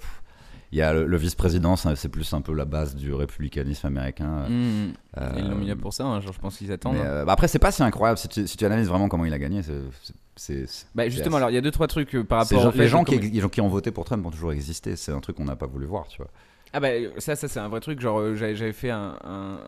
S1: Il y a le, vice-président, c'est plus un peu la base du républicanisme américain. Mmh, mmh. ils l'ont mis là pour
S2: ça, hein, je pense qu'ils attendent. Hein. Bah,
S1: après, c'est pas si incroyable si tu, analyses vraiment comment il a gagné. Bah, justement, alors il y a
S2: deux trois trucs par rapport. les gens qui,
S1: qui, ont voté pour Trump ont toujours existé. C'est un truc qu'on n'a pas voulu voir, tu vois.
S2: Ah bah euh, ça, ça c'est un vrai truc. Genre euh, j'avais fait un,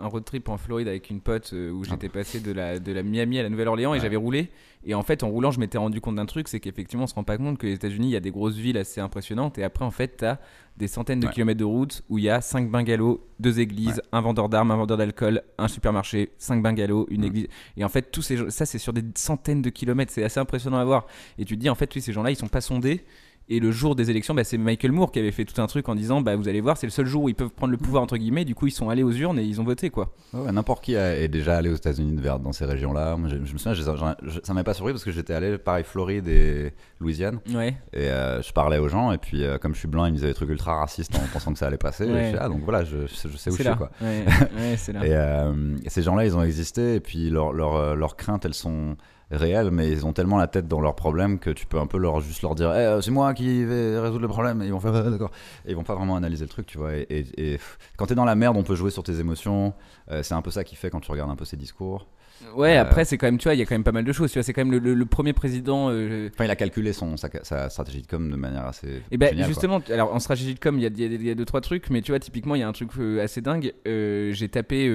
S2: road trip en Floride avec une pote euh, où ah. j'étais passé de la, de la Miami à la Nouvelle-Orléans et j'avais roulé. Et en fait en roulant je m'étais rendu compte d'un truc, c'est qu'effectivement on se rend pas compte que les États-Unis il y a des grosses villes assez impressionnantes et après en fait t'as des centaines de kilomètres de route où il y a cinq bungalows, deux églises, un vendeur d'armes, un vendeur d'alcool, un supermarché, cinq bungalows, une mm. église. Et en fait, tous ces gens, ça c'est sur des centaines de kilomètres, c'est assez impressionnant à voir. Et tu te dis, en fait, oui, ces gens-là, ils sont pas sondés et le jour des élections, bah, c'est Michael Moore qui avait fait tout un truc en disant bah, Vous allez voir, c'est le seul jour où ils peuvent prendre le pouvoir, entre guillemets. Du coup, ils sont allés aux urnes et ils ont voté, quoi.
S1: Ouais, N'importe qui est déjà allé aux États-Unis dans ces régions-là. Je, me souviens, ça ne ça m'a pas surpris parce que j'étais allé, pareil, Floride et Louisiane. Et euh, je parlais aux gens. Et puis, euh, comme je suis blanc, ils me disaient des trucs ultra racistes en pensant que ça allait passer. Ah, donc voilà, je, sais où je suis, quoi. <laughs> Euh, et, ces gens-là, ils ont existé. Et puis, leurs leur, craintes, elles sont réel, mais ils ont tellement la tête dans leurs problèmes que tu peux un peu leur juste leur dire eh, euh, c'est moi qui vais résoudre le problème. Et ils vont faire <laughs> d'accord. ils vont pas vraiment analyser le truc, tu vois. Et, et, quand t'es dans la merde, on peut jouer sur tes émotions. Euh, c'est un peu ça qui fait quand tu regardes un peu ces discours. Ouais, euh, après,
S2: c'est quand même, tu vois, il y a quand même pas mal de choses. Tu vois, c'est quand même le, premier président. enfin, il a calculé son, sa, stratégie de com de manière assez. Et eh ben, justement, alors en stratégie de com, il y, a, deux, trois trucs, mais tu vois, typiquement, il y a un truc assez dingue. j'ai tapé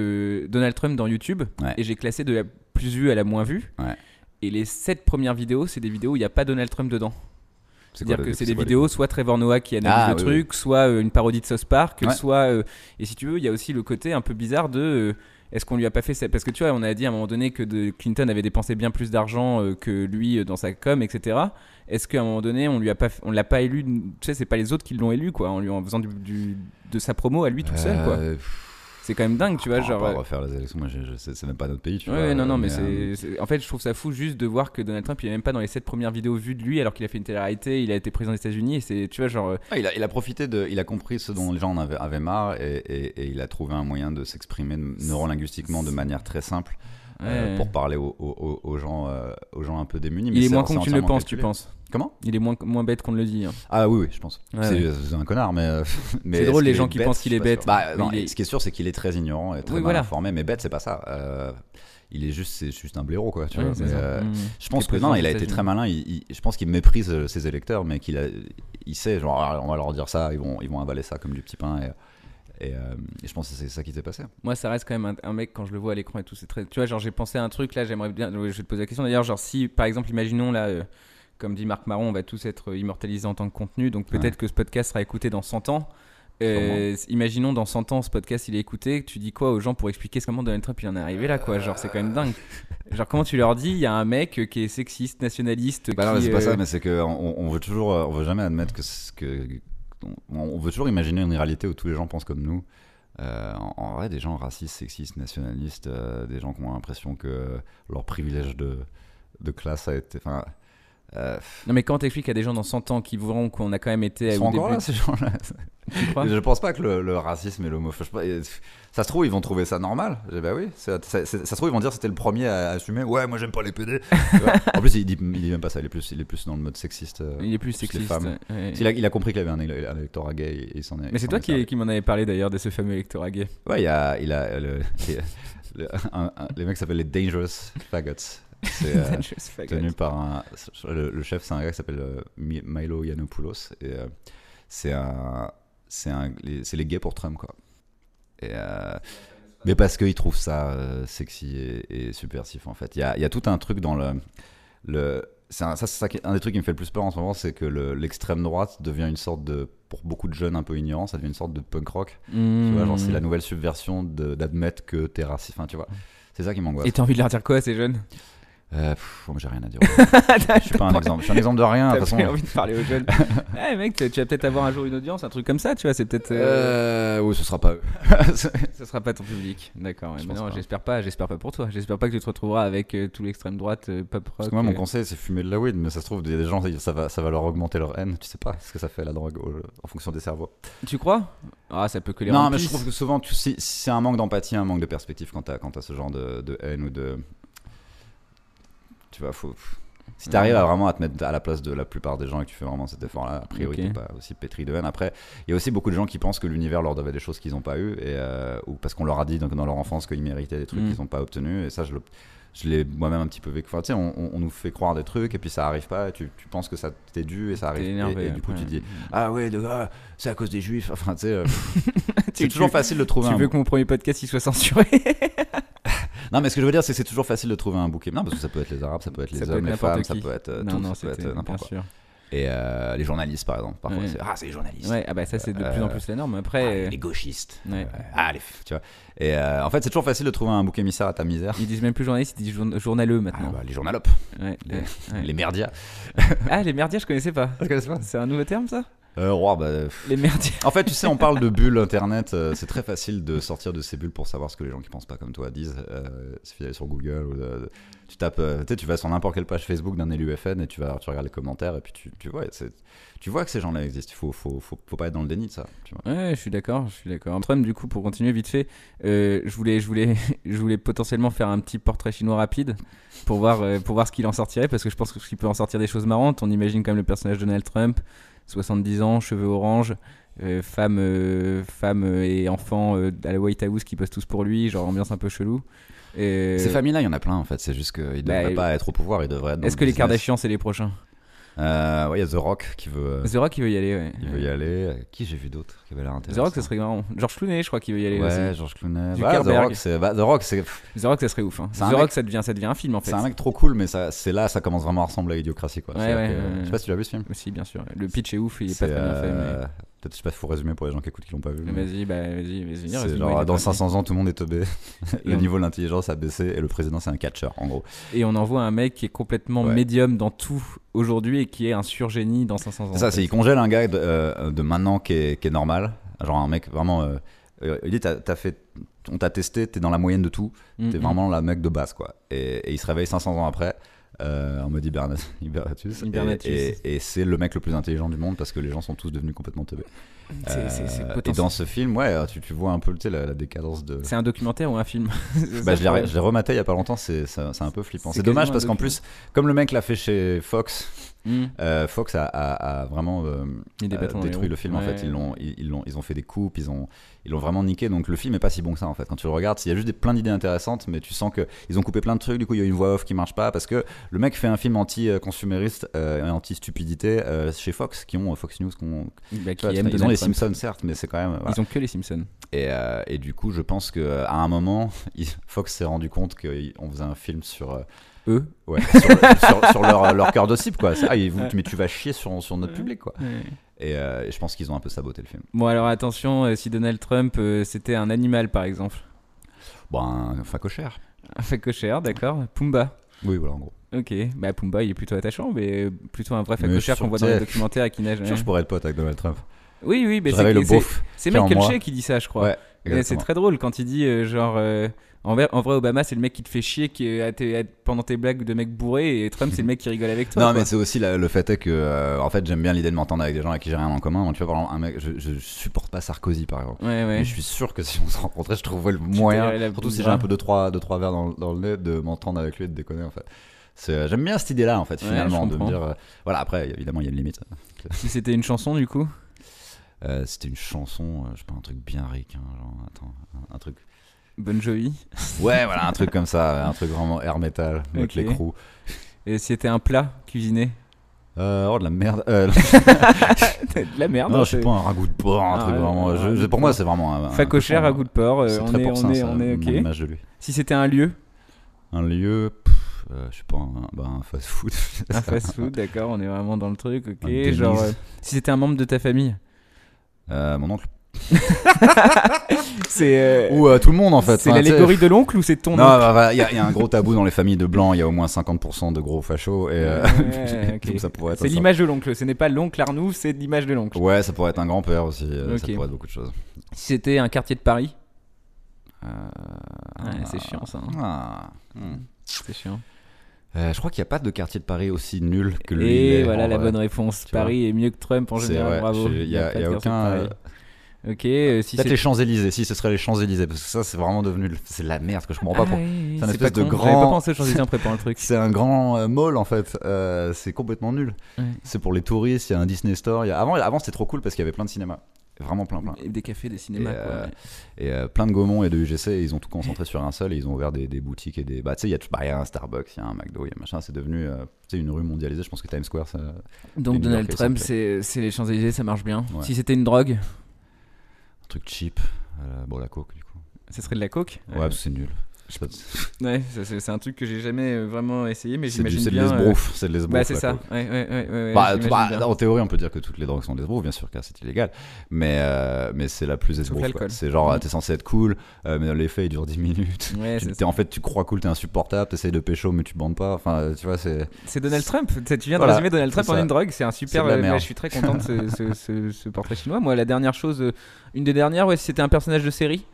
S2: Donald Trump dans YouTube et j'ai classé de la plus vue à la moins vue. Ouais. Et les 7 premières vidéos, c'est des vidéos où il n'y a pas Donald Trump dedans. C'est-à-dire que c'est des vidéos, soit Trevor Noah qui analyse ah, le truc, soit euh, une parodie de South Park, soit. Euh, et si tu veux, il y a aussi le côté un peu bizarre de. Euh, est-ce qu'on lui a pas fait ça Parce que tu vois, on a dit à un moment donné que de Clinton avait dépensé bien plus d'argent que lui dans sa com, etc. Est-ce qu'à un moment donné, on lui a pas, on l'a pas élu Tu sais, c'est pas les autres qui l'ont élu, quoi, en lui en faisant du, de sa promo à lui tout seul, quoi c'est quand même dingue, tu vois. On genre, va euh,
S1: refaire les élections, moi, c'est même pas notre
S2: pays, tu ouais, non, non, mais, euh, c'est. En fait, je trouve ça fou juste de voir que Donald Trump, il est même pas dans les 7 premières vidéos vues de lui, alors qu'il a fait une télé-réalité, il a été président des États-Unis, et c'est, tu vois, genre. Euh, il, a, il, a, profité de. Il a compris ce dont les gens en avaient, marre,
S1: et, il a trouvé un moyen de s'exprimer neurolinguistiquement de manière très simple. pour parler aux, gens, aux gens un peu démunis. Mais il est, est moins con que tu le penses, tu penses Comment Il est moins, moins bête qu'on ne le dit. Hein. Ah oui, oui, je pense. Euh, c'est un connard, mais. Euh, <laughs> mais c'est drôle les gens qui pensent qu'il est bête. Bah, ce qui est sûr, c'est qu'il est très ignorant et très mal informé, mais bête, c'est pas ça. Euh, il est juste, c'est juste un blaireau, quoi. Mmh. Je pense que non, il a été très malin. je pense qu'il méprise ses électeurs, mais qu'il il sait, genre, ah, on va leur dire ça, ils vont, ils vont avaler ça comme du petit pain. Et, je pense que c'est ça qui s'est passé.
S2: Moi, ça reste quand même un, mec quand je le vois à l'écran et tout. C'est très. Tu vois, genre j'ai pensé à un truc là. J'aimerais bien. Je vais te poser la question. D'ailleurs, genre si par exemple, imaginons là, comme dit Marc Maron, on va tous être immortalisés en tant que contenu. Donc peut-être que ce podcast sera écouté dans 100 ans. Euh, imaginons dans 100 ans ce podcast il est écouté, tu dis quoi aux gens pour expliquer comment Donald Trump en est arrivé là quoi, genre c'est quand même dingue. Euh. Genre comment tu leur dis il y a un mec qui est sexiste, nationaliste. Bah c'est pas ça, euh, mais
S1: c'est qu'on on, veut toujours, on veut jamais admettre que, que on veut toujours imaginer une réalité où tous les gens pensent comme nous. en, vrai, des gens racistes, sexistes, nationalistes, des gens qui ont l'impression que leur privilège de, classe a été, enfin euh, non, mais quand t'expliques à des gens dans 100 ans qui verront qu'on a quand même été. Ils sont là, ces gens-là. je pense pas que le, racisme et l'homophobie. Ça se trouve, ils vont trouver ça normal. Bah oui. Ça, se trouve, ils vont dire c'était le premier à assumer. Ouais, moi j'aime pas les PD. <laughs> en plus, il dit, il même pas ça. Il est plus, dans le mode sexiste. Euh, il est plus sexiste. Il, a, il, a, compris qu'il avait un, électorat gay. mais c'est toi qui, m'en avais parlé d'ailleurs de ce fameux électorat gay. Ouais, il a. a les mecs s'appellent les Dangerous Faggots. C'est <laughs> euh, tenu par un. Le, chef, c'est un gars qui s'appelle euh, Milo Yiannopoulos. Et euh, c'est un. C'est les gays pour Trump, quoi. mais parce qu'il trouve ça sexy et, subversif, en fait. Il y a, tout un truc dans le. le un, ça, c'est un des trucs qui me fait le plus peur en ce moment, c'est que l'extrême droite devient une sorte de, pour beaucoup de jeunes un peu ignorants, ça devient une sorte de punk rock. Tu mmh. vois, c'est la nouvelle subversion d'admettre que t'es raciste. tu vois, c'est ça qui m'angoisse. Et t'as envie de leur
S2: dire quoi à ces jeunes euh, oh, j'ai rien à dire. <laughs> je suis pas un exemple. Je suis de rien. De envie de parler aux jeunes. <laughs> Eh, mec, tu vas peut-être avoir un jour une audience, un truc comme ça, tu vois. C'est peut-être. Euh... euh oui, ce sera pas eux. <laughs> ce sera pas ton public. D'accord. mais non, j'espère pas. J'espère pas pour toi. J'espère pas que tu te retrouveras avec euh, tout l'extrême droite, euh, pop rock. Parce que moi, mon conseil,
S1: c'est fumer de la weed. Mais ça se trouve, des gens, ça va, ça va leur augmenter leur haine. Tu sais pas ce que ça fait la drogue en fonction des cerveaux.
S2: Tu crois Ah, ça peut que les. Non, mais je trouve
S1: que souvent, tu c'est un manque d'empathie, un manque de perspective quand t'as as ce genre de haine ou de tu vois, faut. Si tu arrives à vraiment à te mettre à la place de la plupart des gens et que tu fais vraiment cet effort-là, a priori, pas aussi pétri de haine. Après, il y a aussi beaucoup de gens qui pensent que l'univers leur devait des choses qu'ils n'ont pas eues, et, euh, ou parce qu'on leur a dit donc, dans leur enfance qu'ils méritaient des trucs mm. qu'ils n'ont pas obtenus, et ça, je le je l'ai moi-même un petit peu vécu. tu sais, on, nous fait croire des trucs et puis ça arrive pas. Tu, tu penses que ça t'est dû et ça arrive. et, du coup, tu dis Ah ouais, ah, c'est à cause des juifs. Enfin, tu sais, euh, <laughs> c'est toujours facile de trouver. Tu veux que
S2: mon premier podcast il soit censuré
S1: non, mais ce que je veux dire, c'est que c'est toujours facile de trouver un bouquet Non, parce que ça peut être les Arabes, ça peut être les ça hommes, les femmes, ça peut être euh, tout, peut être euh, n'importe quoi. Et euh, les journalistes, par exemple. Parfois, ah, c'est les journalistes. Ouais, ah bah ça, c'est de plus en plus la
S2: norme. Après, ah, les gauchistes.
S1: ah, les tu vois. Et en fait, c'est toujours facile de trouver un bouc émissaire à ta misère. Ils disent même plus journalistes, ils disent
S2: journaleux ah, maintenant. Bah, les journalopes. Les, <laughs> les merdias. ah, les merdias, Je connaissais pas. C'est un nouveau terme, ça euh, bah, les merdes En fait, tu sais, on parle de bulles internet. Euh,
S1: c'est très facile de sortir de ces bulles pour savoir ce que les gens qui pensent pas comme toi disent. Euh, il sur Google. Euh, tu tapes, tu vas sur n'importe quelle page Facebook d'un élu FN et tu vas, tu regardes les commentaires et puis tu, vois,
S2: tu vois que ces gens-là existent. Il faut, faut, pas être dans le déni de ça. Tu Ouais, je suis d'accord, je suis d'accord. Trump, du coup, pour continuer vite fait, je voulais, je voulais, <laughs> je voulais potentiellement faire un petit portrait chinois rapide pour voir, pour voir ce qu'il en sortirait parce que je pense qu'il peut en sortir des choses marrantes. On imagine quand même le personnage de Donald Trump. 70 ans, cheveux orange, euh, femme, euh, femme et enfants euh, à la White House qui passent tous pour lui, genre ambiance un peu chelou. Ces familles-là, il y en a plein en fait, c'est juste qu'il ne bah, devrait pas être au pouvoir, ils devraient Est-ce que les Kardashians, c'est les prochains euh, ouais, il y a The Rock qui veut. Euh, The Rock qui veut y aller, ouais. Il veut y aller. Qui j'ai vu d'autre qui The Rock, ça serait marrant. George Clooney, je crois qu'il veut y aller. Ouais, George Clooney. Bah, The Rock, c'est. The Rock, c'est. The Rock, ça serait ouf. Hein. The Rock, ça devient, ça devient un film en fait. C'est un
S1: mec trop cool, mais ça, c'est là, ça commence vraiment à ressembler à Idiocratie, quoi. que... Je
S2: sais pas si tu l'as vu ce film. Aussi, bien sûr. Le pitch est ouf, il est, pas très bien fait. Euh, mais...
S1: Peut-être, je sais pas, faut résumer pour les gens qui écoutent qui l'ont pas vu. Bah, vas-y, vas-y, vas-y. C'est genre, dans 500 ans, tout le monde est teubé. <laughs> le niveau de l'intelligence a baissé et le président, c'est un catcher, en gros.
S2: Et on envoie un mec qui est complètement médium dans tout aujourd'hui et qui est un surgénie dans 500 ans. Ça, c'est, il
S1: congèle un gars euh, de, maintenant qui est, qui est, normal. Genre, un mec vraiment. Euh, euh il fait, on t'a testé, t'es dans la moyenne de tout, mm, Tu es mm. vraiment la mec de base, quoi. Et, et, il se réveille 500 ans après, euh, en mode <laughs> hibernatus. Et, et c'est le mec le plus intelligent du monde parce que les gens sont tous devenus complètement teubés. Euh, et dans ce film, ouais, tu, vois un peu la, la décadence de. C'est
S2: un documentaire ou un film <laughs> bah, Je l'ai
S1: rematé il n'y a pas longtemps, c'est un peu flippant. C'est dommage parce qu'en plus, comme le mec l'a fait chez Fox, hmm. euh, Fox a, a, vraiment euh, détruit le film en fait. Ils l'ont, ils, ont, ils ont fait des coupes, ils ont, ils l'ont vraiment niqué. Donc le film est pas si bon que ça en fait. Quand tu le regardes, il y a juste plein d'idées intéressantes, mais tu sens qu'ils ont coupé plein de trucs. Du coup, il y a une voix off qui marche pas parce que le mec fait un film anti-consumériste, et anti-stupidité chez Fox, qui ont Fox News, bah, Simpsons, certes, mais c'est quand même. Ils ont que les Simpsons. Et, euh, et du coup, je pense que euh, à un moment, <laughs> Fox s'est rendu compte qu'on faisait un film sur. Euh, eux <laughs> sur, leur, leur cœur de cible, quoi. Ah, mais tu vas chier sur, sur notre public, quoi. Et, je pense qu'ils ont un peu saboté le film.
S2: Bon, alors attention, si Donald Trump, c'était un animal, par exemple. Bon, un facochère. Un facochère, d'accord. Pumba. Oui, voilà, en gros. Ok, bah Pumba il est plutôt attachant, mais plutôt un vrai facochère qu'on voit dans les documentaires et qui nage. <laughs> Je, je pourrais être pote
S1: avec Donald Trump. Oui, oui, mais c'est le C'est Michael qui dit ça, je crois. c'est très
S2: drôle quand il dit euh, genre. Euh, en, vrai, Obama, c'est le mec qui te fait chier qui, euh, pendant tes blagues de mec bourré et Trump, c'est le mec qui rigole avec toi. non, mais c'est
S1: aussi le fait que, en fait, j'aime bien l'idée de m'entendre avec des gens avec qui j'ai rien en commun. tu vois, par exemple, un mec, je, supporte pas Sarkozy, par exemple. Mais je suis sûr que si on se rencontrait, je trouverais le moyen, surtout si j'ai un hein. peu de trois, de trois verres dans, le nez, de m'entendre avec lui et de déconner, en fait. j'aime bien cette idée-là, en fait, finalement, de dire. voilà, après, évidemment, il y a une limite.
S2: Si c'était une chanson, du coup euh, c'était une chanson, euh, je sais pas, un truc bien ric, hein, genre, attends, un, truc. Bonne joie Ouais, voilà, un truc comme
S1: ça, un truc vraiment air metal, avec l'écrou. Et c'était un plat cuisiné euh, oh de la merde. Euh, <laughs> <laughs>
S2: de la merde. Non, je sais pas un ragoût de porc, un ah, truc vraiment. pour moi, c'est vraiment un. Facochère, ragoût de porc. on, est, on, est, on est, Si c'était un lieu Un lieu.
S1: je sais pas, un, bah, un fast food. un fast food,
S2: d'accord, on est vraiment dans le truc, ok. Genre, si c'était un membre de ta famille euh, mon oncle. <laughs> c'est euh, ou euh, tout le monde en fait. C'est l'allégorie de l'oncle ou c'est ton oncle Non, bah, il y, a un gros
S1: tabou dans les familles de blancs. Il y a au moins 50% de gros fachos et C'est l'image
S2: de l'oncle. Ce n'est pas l'oncle Arnoux, c'est l'image de l'oncle. Ouais, ça pourrait être un grand père aussi. Ça pourrait être beaucoup de choses. Si c'était un quartier de Paris. c'est chiant ça. Hein. Ah, hmm. C'est
S1: chiant. Euh, je crois qu'il n'y a pas de quartier de Paris aussi nul que eh, lui. Et voilà la bonne réponse. Paris
S2: est mieux que Trump en général. Vrai. Bravo. Il n'y a, aucun. Euh, ok. Euh, si peut les Champs
S1: Élysées. Si ce serait les Champs Élysées, parce que ça c'est vraiment devenu c'est de la merde que je comprends pas. trop. Ah c'est un espèce de grand. pas pensé Champs Élysées le truc. <laughs> c'est un grand mall en fait. c'est complètement nul. C'est pour les touristes. Il y a un Disney Store. Avant, avant c'était trop cool parce qu'il y avait plein de cinémas. Vraiment plein, plein. Et des cafés, des cinémas. Et, quoi, euh, et euh, plein de Gaumont et de UGC, ils ont tout concentré sur un seul ils ont ouvert des, boutiques et des. Bah, tu sais, bah, il y a un Starbucks, il y a un McDo, il y a machin. C'est devenu euh, une rue mondialisée. Je pense que Times Square, Donc Donald Trump,
S2: c'est les Champs-Élysées, ça marche bien. Si c'était une drogue Un truc cheap. bon, la coke, du coup. Ça serait de la coke Ouais, c'est nul c'est un truc que j'ai jamais vraiment essayé, mais j'imagine C'est de euh, l'esbrouf, c'est de Bah, c'est ça. Ouais, ouais, bah, bah en théorie,
S1: on peut dire que toutes les drogues sont de l'esbrouf, bien sûr, car c'est illégal. Mais, euh, mais c'est la plus esbrouf. C'est genre, mm. t'es censé être cool, euh, mais l'effet il dure 10 minutes. <laughs> en fait, tu crois cool, t'es insupportable, t'essayes de pécho, mais tu bandes pas. Enfin, tu vois, c'est.
S2: C'est Donald Trump. Tu viens de résumer Donald Trump en une drogue. C'est un super. Bah, je suis très content de ce, ce, portrait chinois. Moi, la dernière chose, une des dernières, ouais, c'était un personnage de série.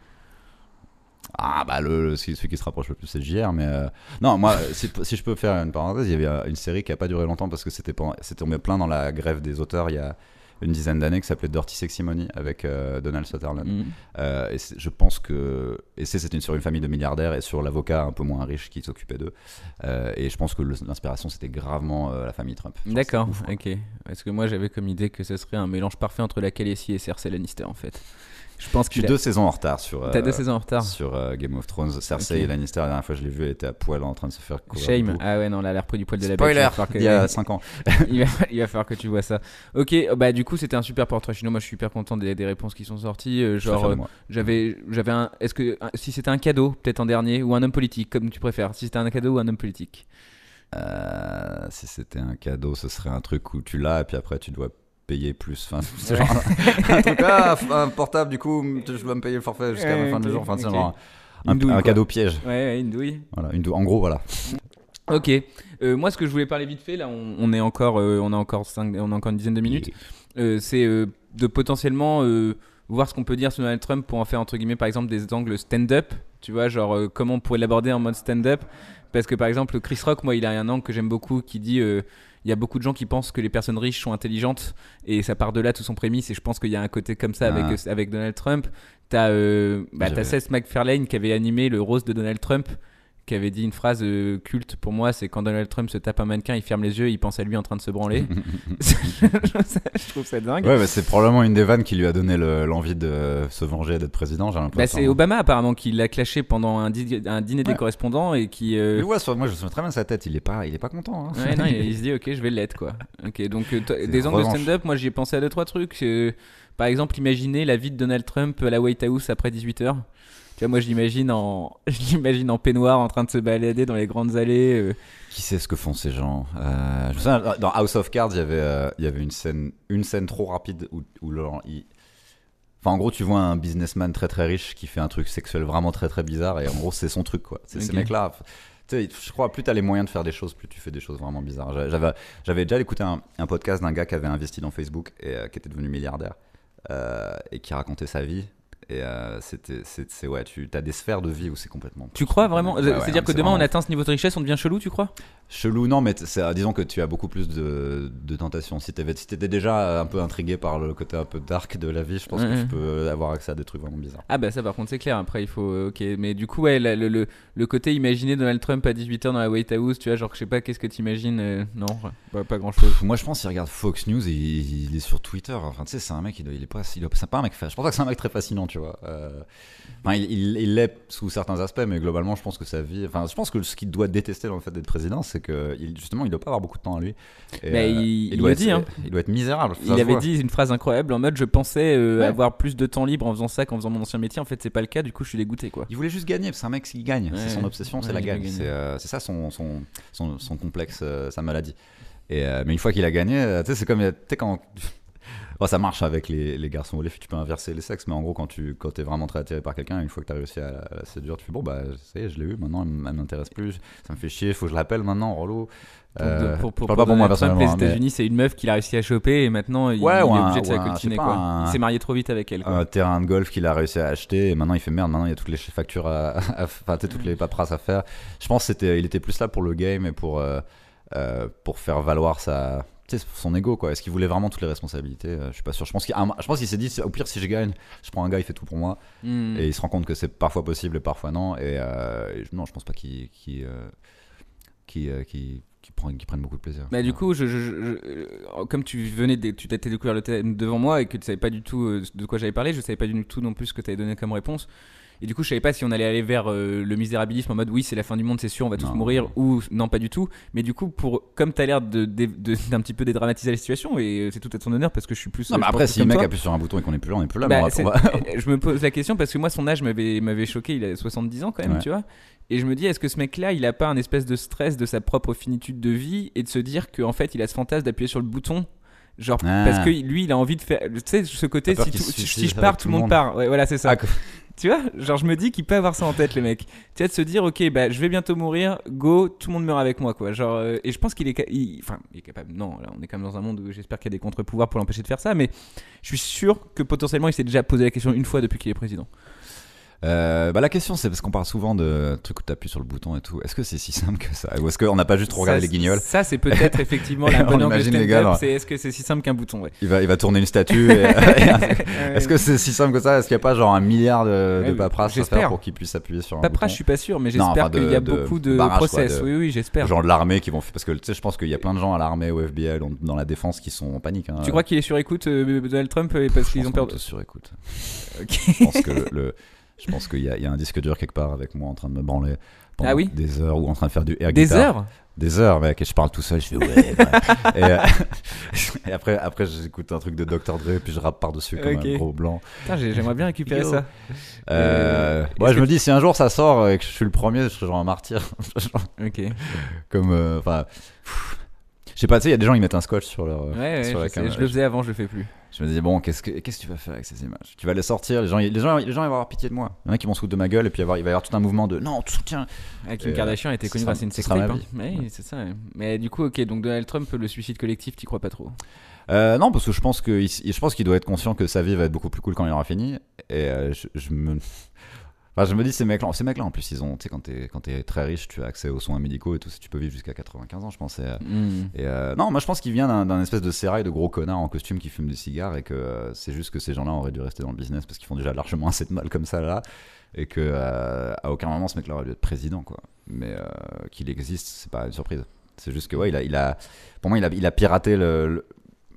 S1: Ah bah le, celui qui se rapproche le plus c'est JR mais euh, non moi si, je peux faire une parenthèse il y avait euh, une série qui a pas duré longtemps parce que c'était c'était tombé plein dans la grève des auteurs il y a une dizaine d'années qui s'appelait Dirty Seximony avec euh, Donald Sutherland. Mm. et je pense que. Et c'est une, sur une famille de milliardaires et sur l'avocat un peu moins riche qui s'occupait d'eux. et je pense que l'inspiration,
S2: c'était gravement la famille Trump. D'accord, ok. Parce que moi, j'avais comme idée que ce serait un mélange parfait entre la Khaleesi et Cersei Lannister en fait. Je pense que deux saisons en retard sur. deux euh, saisons retard sur euh, Game of Thrones. Cersei et Lannister.
S1: La dernière fois je l'ai vu, elle était
S2: à poil en train de se faire courir. Shame. Ah ouais, non, elle a prise du poil de la bête. Spoiler. Il y a 5 ans. <laughs> il, va, falloir que tu vois ça. Ok, bah du coup, c'était un super portrait chinois. Moi, je suis super content des, des réponses qui sont sorties. Euh, genre, j'avais, j'avais un. Est-ce que si c'était un cadeau, peut-être en dernier, ou un homme politique, comme tu préfères. Si c'était un cadeau ou un homme politique.
S1: Euh, si c'était un cadeau, ce serait un truc où tu l'as et puis après tu dois payer plus. Enfin, c'est genre <laughs> un, truc, ah, un portable, du coup, je dois me payer le forfait jusqu'à la fin du jour. Enfin, c'est genre un, un cadeau piège. Ouais, une douille. Voilà, une En gros, voilà.
S2: Ok. Euh, moi, ce que je voulais parler vite fait, là, on, est encore, euh, on a encore cinq, on a encore une dizaine de minutes. Euh, c'est de potentiellement voir ce qu'on peut dire sur Donald Trump pour en faire entre guillemets, par exemple, des angles stand-up. Tu vois, genre comment on pourrait l'aborder en mode stand-up. Parce que par exemple, Chris Rock, moi, il a un angle que j'aime beaucoup qui dit il y a beaucoup de gens qui pensent que les personnes riches sont intelligentes et ça part de là tout son prémisse. Et je pense qu'il y a un côté comme ça avec, ah. avec Donald Trump. T'as euh, bah, as Seth MacFarlane qui avait animé le rose de Donald Trump qui avait dit une phrase euh, culte pour moi, c'est quand Donald Trump se tape un mannequin, il ferme les yeux, il pense à lui en train de se branler. <laughs> <laughs> je trouve ça dingue. Ouais, bah, c'est
S1: probablement une des vannes qui lui a donné l'envie de se venger d'être président. Bah, c'est
S2: Obama apparemment qui l'a clashé pendant un, dîner des correspondants et qui. Euh, Mais ouais, moi je me souviens très bien de sa tête. Il est pas,
S1: il est pas content. Hein. il,
S2: <laughs> se dit ok, je vais l'être quoi. Ok, donc euh, des angles de stand-up, moi j'ai pensé à deux trois trucs. par exemple, imaginez la vie de Donald Trump à la White House après 18 h moi, je l'imagine en, <laughs> je en peignoir en train de se balader dans les grandes allées. Euh. Qui sait ce que font ces gens euh, dans House of Cards, il y avait, euh, il y avait une, scène,
S1: une scène trop rapide où, Enfin, en gros, tu vois un businessman très très riche qui fait un truc sexuel vraiment très très bizarre et en gros, c'est son truc quoi. C'est ces mec mecs-là. je crois, plus tu as les moyens de faire des choses, plus tu fais des choses vraiment bizarres. J'avais, j'avais déjà écouté un, podcast d'un gars qui avait investi dans Facebook et qui était devenu milliardaire et qui racontait sa vie. Et euh, c'était, c'est, ouais, tu as des sphères de vie où c'est complètement. Tu crois vraiment C'est-à-dire que demain on
S2: atteint ce niveau de richesse, on devient
S1: chelou, tu crois Chelou, non, mais euh, disons que tu as beaucoup plus de, de tentations. Si t'étais, déjà euh, un peu intrigué par le côté un peu dark de la vie, je pense que tu mm, mm. peux avoir accès à des trucs vraiment bizarres.
S2: Ah bah ça, par contre, c'est clair. Après, il faut. Ok, mais du coup, ouais, le, le, côté imaginer Donald Trump à 18h dans la White House, tu vois, genre, je sais pas, qu'est-ce que t'imagines imagines Non, pas, grand-chose. Moi, je pense qu'il regarde Fox News et il,
S1: est sur Twitter. Enfin, tu sais, c'est un mec, il, il est pas, c'est pas un mec. Je pense pas que c'est un mec très fascinant, tu euh, il l'est sous certains aspects, mais globalement, je pense que sa vie. Enfin, je pense que ce qu'il doit détester dans le fait d'être président, c'est que il, justement, il doit pas avoir beaucoup de temps à lui. Bah, euh, il, doit être, dit, hein. il doit être misérable. Il avait dit
S2: une phrase incroyable en mode Je pensais euh, avoir plus de temps libre en faisant ça qu'en faisant mon ancien métier. En fait, c'est pas le cas. Du coup, je suis dégoûté, quoi. Il voulait juste gagner. C'est un mec qui gagne. C'est son obsession, c'est la gagne. C'est ça son,
S1: son, son, complexe, sa maladie. Et mais une fois qu'il a gagné, tu sais, c'est comme quand Bon, ça marche avec les, les, garçons ou les filles, tu peux inverser les sexes, mais en gros, quand tu quand es vraiment très attiré par quelqu'un, une fois que tu as réussi à séduire, tu fais bon, bah, ça y est, je l'ai eu, maintenant elle m'intéresse plus, ça me fait chier, faut que
S2: je l'appelle maintenant, relou. Euh, pour, pas pour moi personne Les hein, États-Unis, c'est une meuf qu'il a réussi à choper et maintenant il, ouais, il est obligé de la Quoi. il s'est marié trop vite avec elle. Un
S1: terrain de golf qu'il a réussi à acheter et maintenant il fait merde. Maintenant il y a toutes les factures, à, <laughs> à, toutes les paperasses à faire. Je pense qu'il était, il était plus là pour le game et pour, euh, euh, pour faire valoir sa, c'est son ego quoi. Est-ce qu'il voulait vraiment toutes les responsabilités euh, Je suis pas sûr. Je pense qu'il, ah, je pense qu'il s'est dit au pire si je gagne, je prends un gars, il fait tout pour moi. Hmm. Et il se rend compte que c'est parfois possible et parfois non. Et, euh, non, je pense pas qu'il qu qui prennent beaucoup de plaisir. Mais
S2: bah, du coup, je, euh, comme tu venais, de, tu t'étais découvert le devant moi et que tu savais pas du tout de quoi j'avais parlé, je savais pas du tout non plus ce que tu avais donné comme réponse. Et du coup, je savais pas si on allait aller vers euh, le misérabilisme en mode oui, c'est la fin du monde, c'est sûr, on va tous mourir, ou non, pas du tout. Mais du coup, pour, comme tu as l'air <laughs> d'un de, petit peu dédramatiser la situation, et euh, c'est tout à ton honneur parce que je suis plus. Non, euh, après, si mec appuie sur un bouton et qu'on est plus là, on est plus là. Bah, <laughs> je me pose la question parce que moi, son âge m'avait choqué, il a 70 ans quand même, tu vois. Et je me dis, est-ce que ce mec-là, il a pas un espèce de stress de sa propre finitude de vie et de se dire qu'en fait, il a ce fantasme d'appuyer sur le bouton Genre, ah. parce que lui, il a envie de faire. Tu sais, ce côté, si, si, je euh, pars, tout le monde, part. voilà, c'est ça. Ah, <laughs> tu vois, genre, je me dis qu'il peut avoir ça en tête, les mecs. Tu vois, de se dire, ok, bah, je vais bientôt mourir, go, tout le monde meurt avec moi, quoi. Genre, euh, et je pense qu'il est, enfin, il est capable. Non, là, on est quand même dans un monde où j'espère qu'il y a des contre-pouvoirs pour l'empêcher de faire ça, mais je suis sûr que potentiellement, il s'est déjà posé la question une fois depuis qu'il est président.
S1: Euh, bah la question c'est parce qu'on parle souvent de trucs où tu appuies sur le bouton et tout. Est-ce que c'est si simple que ça Ou est-ce qu'on n'a pas juste regardé les guignols Ça c'est peut-être <laughs> effectivement la bonne angle c'est est-ce
S2: que c'est si simple qu'un bouton il, va, il va tourner une statue. <laughs> est-ce que
S1: c'est si simple que ça Est-ce qu'il n'y a pas genre un milliard de, ouais, paperasses pour qu'il puisse appuyer sur un bouton je suis pas sûr, mais j'espère qu'il y a beaucoup de, process. oui oui j'espère. Genre de l'armée qui vont parce que tu sais je pense qu'il y a plein de gens à l'armée au FBI dans la défense qui sont en panique. Hein. Tu crois
S2: qu'il est sur écoute euh, Donald Trump parce qu'ils ont perdu Sur écoute. Je pense que
S1: le je pense qu'il y, a un disque dur quelque part avec moi en train de me branler pendant ah des heures ou en train de faire du air Des heures Des heures, mec. Et je parle tout seul, je fais ouais. Euh, <laughs> et, après, après j'écoute un truc de Dr. Dre, puis je rappe par-dessus comme un gros blanc. J'aimerais bien récupérer ça. Moi, euh, euh, je me dis, si un jour ça sort et que je suis le premier, je serai genre un martyr. <laughs> ok. Comme. Enfin. Je sais pas, tu sais, il y a des gens qui mettent un scotch sur leur. Ouais, la je, je le
S2: faisais avant, je le fais plus.
S1: Je me disais, bon, qu'est-ce que, qu'est-ce que tu vas faire avec ces images Tu vas les sortir, les gens, les, gens, les gens vont avoir pitié de moi. Il y en a qui vont se foutre de ma gueule, et puis il va y avoir tout un mouvement de non,
S2: on te Kim euh, Kardashian Kardashian était connue grâce à une sex hein. c'est ça. Mais du coup, ok, donc Donald Trump, le suicide collectif, tu crois pas trop
S1: euh, non, parce que je pense qu'il doit être conscient que sa vie va être beaucoup plus cool quand il aura fini. Et euh, je, me, bah, je me dis, ces mecs-là, ces mecs-là en plus, ils ont, tu sais, quand t'es, quand es très riche, tu as accès aux soins médicaux et tout, tu peux vivre jusqu'à 95 ans, je pense. Et, euh, mmh. euh, non, moi je pense qu'il vient d'un, espèce de sérail de gros connards en costume qui fument des cigares et que euh, c'est juste que ces gens-là auraient dû rester dans le business parce qu'ils font déjà largement assez de mal comme ça là et que à aucun moment ce mec-là aurait dû être président, quoi. Mais qu'il existe, c'est pas une surprise. C'est juste que, ouais, il a, il a, pour moi, il a, il a piraté le,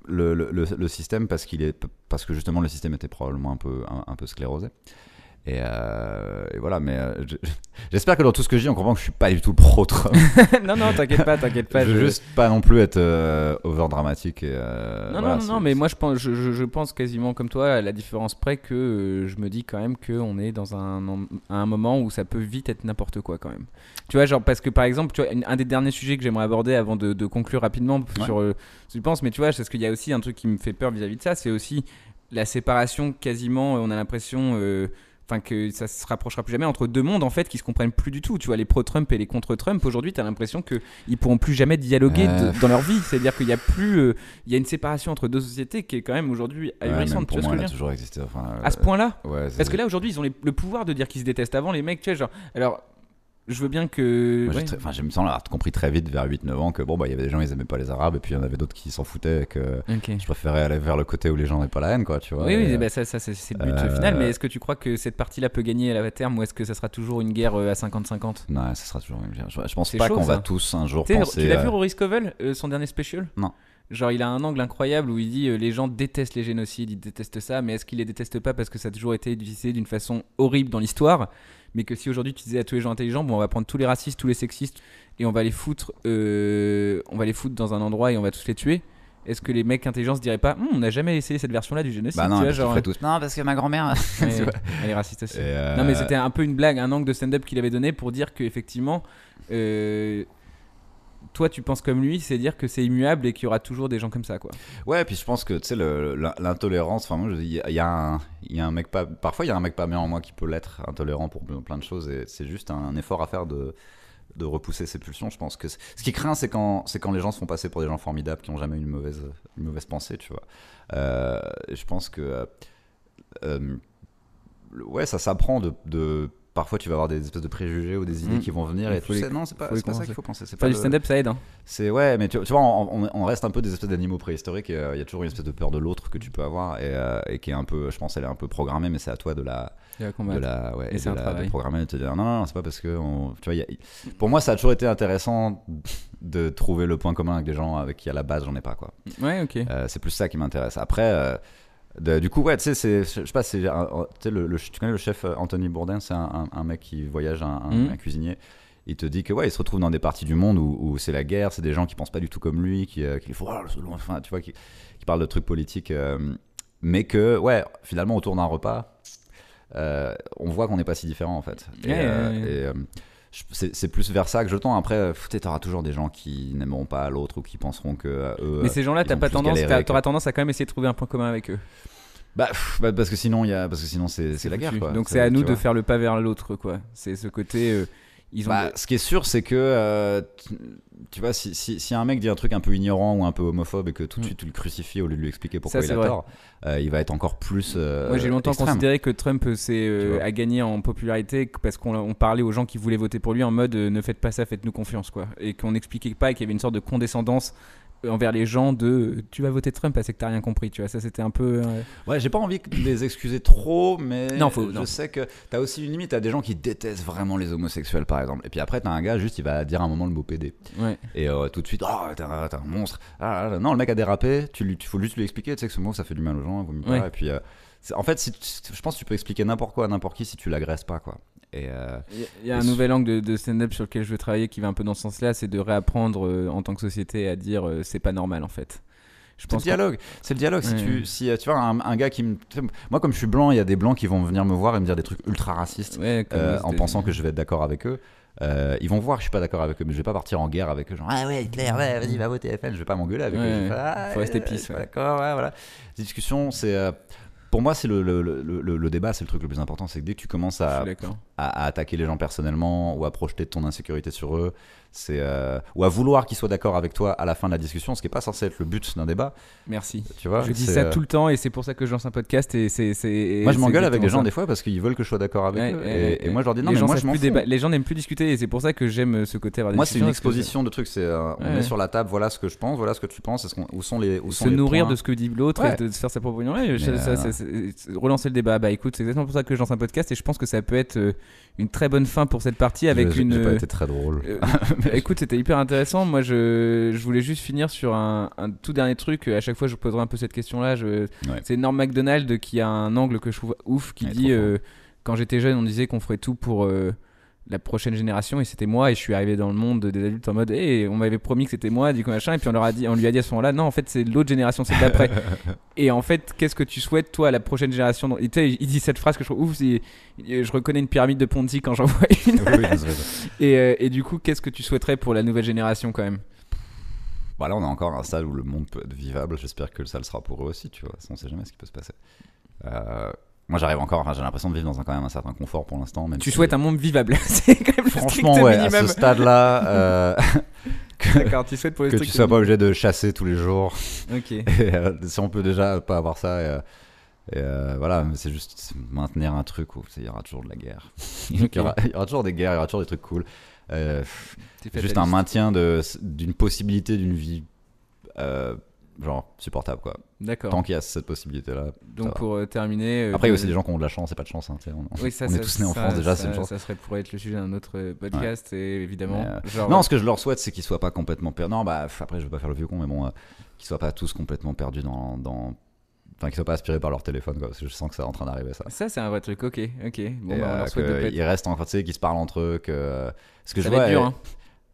S1: le le, système parce, qu'il est, parce que justement le système était probablement un peu, un peu sclérosé. Euh, et, voilà, mais euh, <laughs> j'espère que dans tout ce que je dis, on comprend que je suis pas du tout pro <laughs> non,
S2: non, t'inquiète pas, t'inquiète pas. je veux juste
S1: pas non plus être euh, over dramatique. non, non, non, mais
S2: moi je pense, je, je, pense quasiment comme toi, à la différence près que je me dis quand même qu'on est dans un, un moment où ça peut vite être n'importe quoi quand même. Tu vois, genre, parce que par exemple, tu un des derniers sujets que j'aimerais aborder avant de, conclure rapidement sur ce que tu penses, mais tu vois, c'est ce qu'il y a aussi un truc qui me fait peur vis-à-vis -vis de ça, c'est aussi la séparation quasiment, on a l'impression enfin que ça se rapprochera plus jamais entre deux mondes en fait qui se comprennent plus du tout. Tu vois, les pro-Trump et les contre-Trump aujourd'hui, tu as l'impression que ils pourront plus jamais dialoguer euh. dans leur vie. C'est-à-dire qu'il y a plus, euh, il y a une séparation entre deux sociétés qui est quand même aujourd'hui ahurissante. Pour moi, toujours existé. Enfin, À ce point-là. Euh, ouais, Parce que là aujourd'hui, ils ont le pouvoir de dire qu'ils se détestent. Avant, les mecs, tu sais, genre, alors je veux bien que. enfin, j'ai, me sens là, compris
S1: très vite, vers 8-9 ans, que bon, bah, il y avait des gens, ils aimaient pas les Arabes, et puis il y en avait d'autres qui s'en foutaient, et que je préférais aller vers le côté où les gens n'avaient pas la haine, quoi, tu vois. Oui, oui bah, ça, ça c'est, le but euh, final, mais est-ce
S2: que tu crois que cette partie-là peut gagner à la terme, ou est-ce que ça sera toujours une guerre euh, à 50-50 Non, ça sera toujours une guerre. Je, pense pas qu'on va tous un jour penser. Tu l'as euh, vu Rory Scovel, son dernier spécial Non. Genre, il a un angle incroyable où il dit les gens détestent les génocides, ils détestent ça, mais est-ce qu'ils les détestent pas parce que ça a toujours été utilisé d'une façon horrible dans l'histoire mais que si aujourd'hui tu disais à tous les gens intelligents, bon, on va prendre tous les racistes, tous les sexistes, et on va les foutre, euh, on va les foutre dans un endroit et on va tous les tuer. Est-ce que les mecs intelligents se diraient pas, hum, on n'a jamais essayé cette version-là du génocide bah non, genre, non, parce que ma grand-mère, <laughs> elle est raciste aussi. Euh, non, mais c'était un peu une blague, un angle de stand-up qu'il avait donné pour dire que effectivement, euh, toi tu penses comme lui, c'est dire que c'est immuable et qu'il y aura toujours des gens comme ça, quoi.
S1: Ouais, puis je pense que tu sais l'intolérance. Enfin, il y, y, a un mec pas, parfois il y a un mec pas bien en moi qui peut l'être intolérant pour plein de choses et c'est juste un effort à faire de de repousser ses pulsions. Je pense que ce qui craint, c'est quand, c'est quand les gens se font passer pour des gens formidables qui n'ont jamais eu une mauvaise, mauvaise pensée, tu vois. Euh, je pense que. Euh, euh, ouais, ça s'apprend de parfois tu vas avoir des espèces de préjugés ou des idées mm. qui vont venir et tout non c'est pas, ça qu'il faut penser c'est pas du stand-up ça aide hein. c'est ouais mais tu, vois on, reste un peu des espèces d'animaux préhistoriques euh, il y a toujours une espèce de peur de l'autre que tu peux avoir euh, et, qui est un peu je pense elle est un peu programmée mais c'est à toi de la de la ouais, et, et de, un la, de programmer te dire non non, non c'est pas parce que tu vois pour moi ça a toujours été intéressant de trouver le point commun avec des gens avec qui à la base j'en ai pas quoi ouais ok euh, c'est plus ça qui m'intéresse après du coup, ouais, tu sais, je sais pas, le, le, tu connais le chef euh, Anthony Bourdain, c'est un, mec qui voyage, mm. un, cuisinier. Il te dit que ouais, il se retrouve dans des parties du monde où, c'est la guerre, c'est des gens qui pensent pas du tout comme lui, qui, euh, font oh, enfin, tu vois, qui, parlent de trucs politiques, euh, mais que ouais, finalement autour d'un repas, on voit qu'on n'est pas si différent en fait. Et, c'est plus vers ça que je tends. Après, euh, auras toujours des gens qui n'aimeront pas l'autre ou qui penseront que euh, eux. Mais ces gens-là, t'as pas tendance,
S2: t'auras tendance à quand même essayer de trouver un point commun avec eux. Bah, bah parce que sinon, il y a, parce que sinon, c'est la guerre. Donc c'est à nous de faire le pas vers l'autre, quoi. C'est ce côté. Euh, bah, ce qui est sûr, c'est que, euh,
S1: tu, vois, si, un mec dit un truc un peu ignorant ou un peu homophobe et que tout de mm. suite tu le crucifies au lieu de lui expliquer pourquoi il a tort, euh, il va être encore plus. Euh, Moi, j'ai longtemps considéré
S2: que Trump a gagné en popularité parce qu'on parlait aux gens qui voulaient voter pour lui en mode ne faites pas ça, faites-nous confiance, quoi. Et qu'on n'expliquait pas et qu'il y avait une sorte de condescendance envers les gens de tu vas voter Trump parce que t'as rien compris tu vois ça c'était un peu euh,
S1: ouais j'ai pas envie de les excuser trop mais non, faut, je sais que t'as aussi une limite t'as des gens qui détestent vraiment les homosexuels par exemple et puis après t'as un gars juste il va dire à un moment le mot PD ouais. et euh, tout de suite oh t'es un, monstre ah, ah non le mec a dérapé tu lui faut juste lui expliquer tu sais que ce mot ça fait du mal aux gens hein, et puis euh, en fait je pense que tu peux expliquer n'importe quoi à n'importe qui si tu l'agresses
S2: pas quoi et, euh, il y a, un nouvel angle de, stand-up sur lequel je veux travailler qui va un peu dans ce sens-là, c'est de réapprendre euh, en tant que société à dire euh, c'est pas normal en fait. C'est le dialogue. C'est le dialogue. Si, tu,
S1: si tu vois un, gars qui me. Moi, comme je suis blanc, il y a des blancs qui vont venir me voir et me dire des trucs ultra racistes en pensant que je vais être d'accord avec eux. ils vont voir, que je suis pas d'accord avec eux, mais je vais pas partir en guerre avec eux. Genre, ah ouais,
S2: Hitler, vas-y,
S1: va voter FN, je vais pas m'engueuler avec eux. Il ah, faut rester pisse. D'accord, voilà. Discussion, c'est pour moi, c'est le, le, le, débat, c'est le truc le plus important. C'est que dès que tu commences à, à, à, attaquer les gens personnellement ou à projeter ton insécurité sur eux, c'est euh, ou à vouloir qu'ils soit d'accord avec toi à la fin de la discussion, ce qui n'est pas censé être le but d'un débat. Merci. Tu vois, je dis ça euh, tout
S2: le temps et c'est pour ça que je lance un podcast. Et c'est, moi, je m'engueule avec des gens des fois
S1: parce qu'ils veulent que je sois d'accord avec eux. et, moi, je leur dis non, mais moi, je m'en Les
S2: gens n'aiment plus discuter et c'est pour ça que j'aime euh, ce côté. moi, c'est une exposition de
S1: trucs. C'est on met sur la table, voilà ce que je pense, voilà ce que tu penses, où sont les. Où sont se nourrir de ce que dit l'autre et de
S2: faire sa propre opinion. Relancer le débat. Bah écoute, c'est exactement pour ça que je lance un podcast et je pense que ça peut être une très bonne fin pour cette partie avec une. C'était très drôle. Euh, <laughs> bah, écoute, c'était hyper intéressant. Moi, je, je, voulais juste finir sur un, un, tout dernier truc. À chaque fois, je poserai un peu cette question-là. C'est Norm Macdonald qui a un angle que je trouve ouf, qui dit euh, quand j'étais jeune, on disait qu'on ferait tout pour euh, la prochaine génération et c'était moi et je suis arrivé dans le monde des adultes en mode et on m'avait promis que c'était moi du coup machin et puis on leur a dit on lui a dit à ce moment-là non en fait c'est l'autre génération c'est d'après <laughs> et en fait qu'est-ce que tu souhaites toi à la prochaine génération il, il dit cette phrase que je trouve ouf je reconnais une pyramide de Ponzi quand j'en vois une <laughs> euh, et, du coup qu'est-ce que tu souhaiterais pour la nouvelle génération quand même
S1: voilà bah on a encore un stade où le monde peut être vivable j'espère que ça le sera pour eux aussi tu vois on sait jamais ce qui peut se passer euh, moi, j'arrive encore. j'ai l'impression de vivre dans un, quand même un certain confort pour
S2: l'instant. tu souhaites un monde vivable. <laughs> c'est quand même Franchement, strict à ce stade-là. <laughs> Euh... <laughs> que, tu sois pas obligé de
S1: chasser tous les jours. Ok. Euh, si on peut déjà pas avoir ça. Euh, euh, voilà, c'est juste maintenir un truc où il y aura toujours de la guerre. il, y aura, toujours des guerres, il y aura toujours des trucs cool. juste un maintien d'une possibilité d'une vie euh, genre supportable quoi. D'accord. Tant qu'il y a cette possibilité là.
S2: Donc pour euh, terminer. Euh, après, il y a aussi des gens qui ont de la chance et pas de chance. Hein, on, oui, ça, on est tous nés en France déjà, c'est une chance. Ça serait pour être le sujet d'un autre euh, podcast, et évidemment. non, ce que je
S1: leur souhaite, c'est qu'ils soient pas complètement perdus. Non, bah après, je vais pas faire le vieux con, mais bon, qu'ils soient pas tous complètement perdus dans. dans... Enfin, qu'ils soient pas aspirés par leur téléphone, quoi, parce que je sens que c'est en train d'arriver ça.
S2: Ça, c'est un vrai truc, ok. ok. Bon, bah, on leur souhaite de Ils
S1: restent en, tu sais, qu'ils se parlent entre eux, que. Ce que ça je vois. Dur, hein.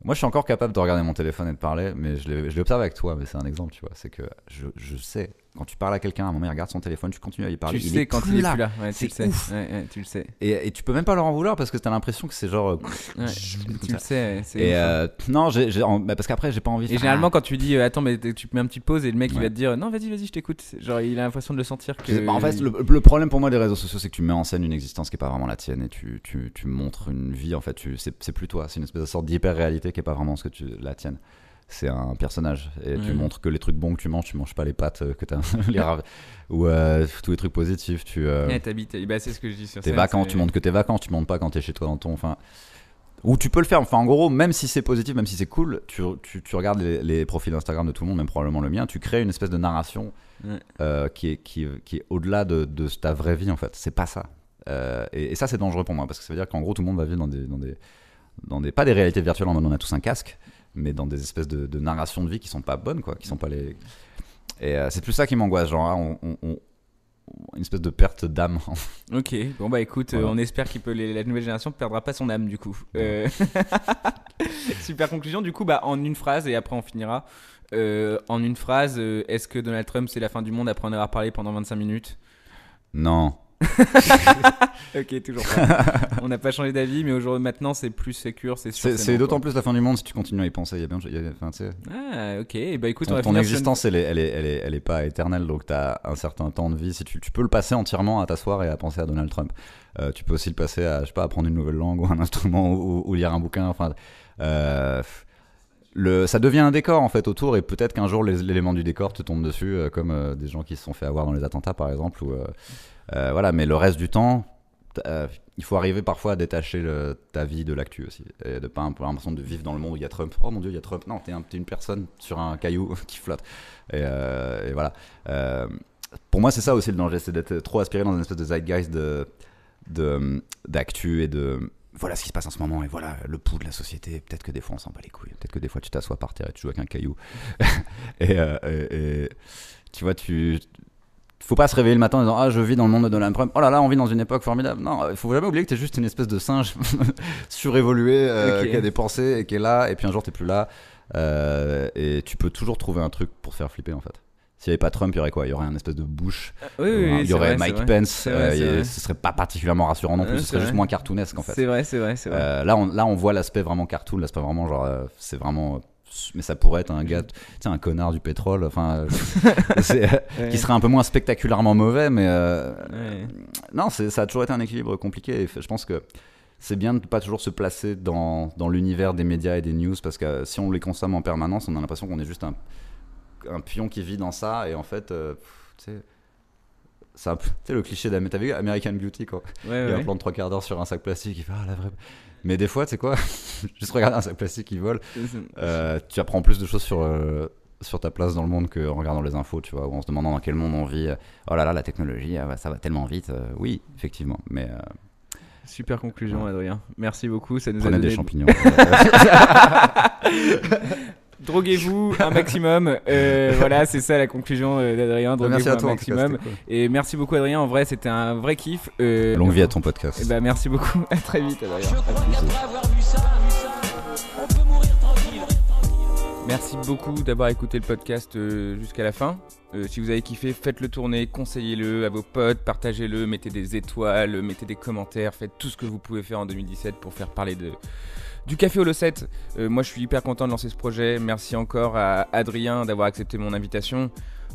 S1: Moi, je suis encore capable de regarder mon téléphone et de parler, mais je l'observe avec toi. Mais c'est un exemple, tu vois. C'est que je, je sais quand tu parles à quelqu'un, à un moment il regarde son téléphone, tu continues à lui parler. Tu sais quand il est là. plus là.
S2: tu, le sais. tu sais. Et, tu peux
S1: même pas leur en vouloir parce que t'as l'impression que c'est genre.
S2: Euh, tu le sais. Et
S1: hein. euh, non, bah, parce
S2: qu'après j'ai pas envie. Et généralement quand tu dis euh, attends mais tu mets un petit pause et le mec il va te dire non vas-y vas-y je t'écoute. Genre il a l'impression de le sentir. Bah, en fait
S1: le, problème pour moi des réseaux sociaux c'est que tu mets en scène une existence qui est pas vraiment la tienne et tu, tu, tu montres une vie en fait c'est plus toi c'est une espèce de sorte d'hyper réalité qui est pas vraiment ce que tu la tienne c'est un personnage. Et tu montres que les trucs bons que tu manges, tu manges pas les pâtes euh, que tu <laughs> les Ou euh, tous les trucs positifs. Tu, euh, bah, c'est ce que je dis sur T'es vacances, tu montres que t'es vacances, tu montres pas quand t'es chez toi dans ton. Enfin. Ou tu peux le faire, enfin en gros, même si c'est positif, même si c'est cool, tu, tu, regardes les, profils Instagram de tout le monde, même probablement le mien, tu crées une espèce de narration euh, qui est, qui, est au-delà de, de, ta vraie vie en fait. C'est pas ça. Et, ça c'est dangereux pour moi, parce que ça veut dire qu'en gros tout le monde va vivre dans des, dans des, dans des... Pas des réalités virtuelles en on a tous un casque, mais dans des espèces de, de, narrations de vie qui sont pas bonnes, quoi, qui sont pas les. Et euh, c'est plus ça qui m'angoisse, genre, hein, on, une espèce de perte d'âme.
S2: <laughs> ok, bon bah écoute, euh, on espère que la nouvelle génération ne perdra pas son âme du coup. Euh, <laughs> super conclusion, du coup, bah en une phrase et après on finira. en une phrase, est-ce que Donald Trump c'est la fin du monde après en avoir parlé pendant 25 minutes Non. <laughs> ok, toujours <laughs> On n'a pas changé d'avis, mais aujourd'hui, maintenant, c'est plus secure, c'est sûr. C'est d'autant plus la
S1: fin du monde si tu continues à y penser. ah,
S2: ok. bah écoute, ton, existence,
S1: elle est, elle, est, est, pas éternelle, donc tu as un certain temps de vie. Si tu, peux le passer entièrement à t'asseoir et à penser à Donald Trump. Euh, tu peux aussi le passer à, je sais pas, apprendre une nouvelle langue <laughs> ou un instrument ou, lire un bouquin. Enfin, euh, le, ça devient un décor en fait autour et peut-être qu'un jour l'élément du décor te tombe dessus, euh, comme des gens qui se sont fait avoir dans les attentats par exemple ou euh, voilà, mais le reste du temps, euh, il faut arriver parfois à détacher ta vie de l'actu aussi. Et de pas avoir l'impression de vivre dans le monde où il y a Trump. Oh mon dieu, il y a Trump. Non, t'es une personne sur un caillou <laughs> qui flotte. Et, euh, voilà. pour moi, c'est ça aussi le danger, c'est d'être trop aspiré dans une espèce de zeitgeist de, d'actu et de voilà ce qui se passe en ce moment et voilà le pouls de la société. Peut-être que des fois on s'en bat les couilles. Peut-être que des fois tu t'assois par terre et tu joues avec un caillou. <laughs> et, tu vois, tu, faut pas se réveiller le matin en disant ah je vis dans le monde de Donald Trump oh là là on vit dans une époque formidable non il euh, faut jamais oublier que t'es juste une espèce de singe <laughs> surévolué euh, qui a des pensées et qui est là et puis un jour t'es plus là euh, et tu peux toujours trouver un truc pour te faire flipper en fait s'il n'y avait pas Trump, il y aurait quoi Il y aurait un espèce de Bush, ah, oui, oui, il y aurait Mike Pence, Ce ce serait pas particulièrement rassurant non plus, ah, ce serait juste moins cartoonesque en fait. C'est vrai, c'est vrai, c'est vrai. là, on, là, on voit l'aspect vraiment cartoon, l'aspect vraiment genre, c'est vraiment mais ça pourrait être un gars, tu sais, un connard du pétrole, enfin, <laughs> euh, qui serait un peu moins spectaculairement mauvais, mais euh, non c'est non, ça a toujours été un équilibre compliqué. Et je pense que c'est bien de ne pas toujours se placer dans, dans l'univers des médias et des news, parce que si on les consomme en permanence, on a l'impression qu'on est juste un, un, pion qui vit dans ça, et en fait, euh, tu sais. le cliché d'American Beauty, quoi. il y a un plan de trois quarts d'heure sur un sac plastique. Il fait Ah, la vraie mais des fois, tu sais quoi <laughs> Juste regarder un sac plastique qui vole, euh, tu apprends plus de choses sur, euh, sur ta place dans le monde qu'en regardant les infos, tu vois, ou en se demandant dans quel monde on vit. Oh là là, la technologie, ah bah, ça va tellement vite. Euh, oui, effectivement. Mais.
S2: Super conclusion, Adrien. Merci beaucoup. Ça nous des champignons. <laughs> <laughs> droguez-vous <laughs> un maximum. Euh, voilà, c'est ça la conclusion euh, d'Adrien. Bah, droguez-vous un maximum. et merci beaucoup, Adrien. En vrai, c'était un vrai kiff. Euh, Longue vie à ton podcast. Et eh ben, merci beaucoup. <laughs> À très vite, Adrien. Je crois Merci beaucoup d'avoir écouté le podcast jusqu'à la fin. si vous avez kiffé, faites-le tourner, conseillez-le à vos potes, partagez-le, mettez des étoiles, mettez des commentaires, faites tout ce que vous pouvez faire en 2017 pour faire parler de, du café au 7. Euh, moi, je suis hyper content de lancer ce projet. Merci encore à Adrien d'avoir accepté mon invitation.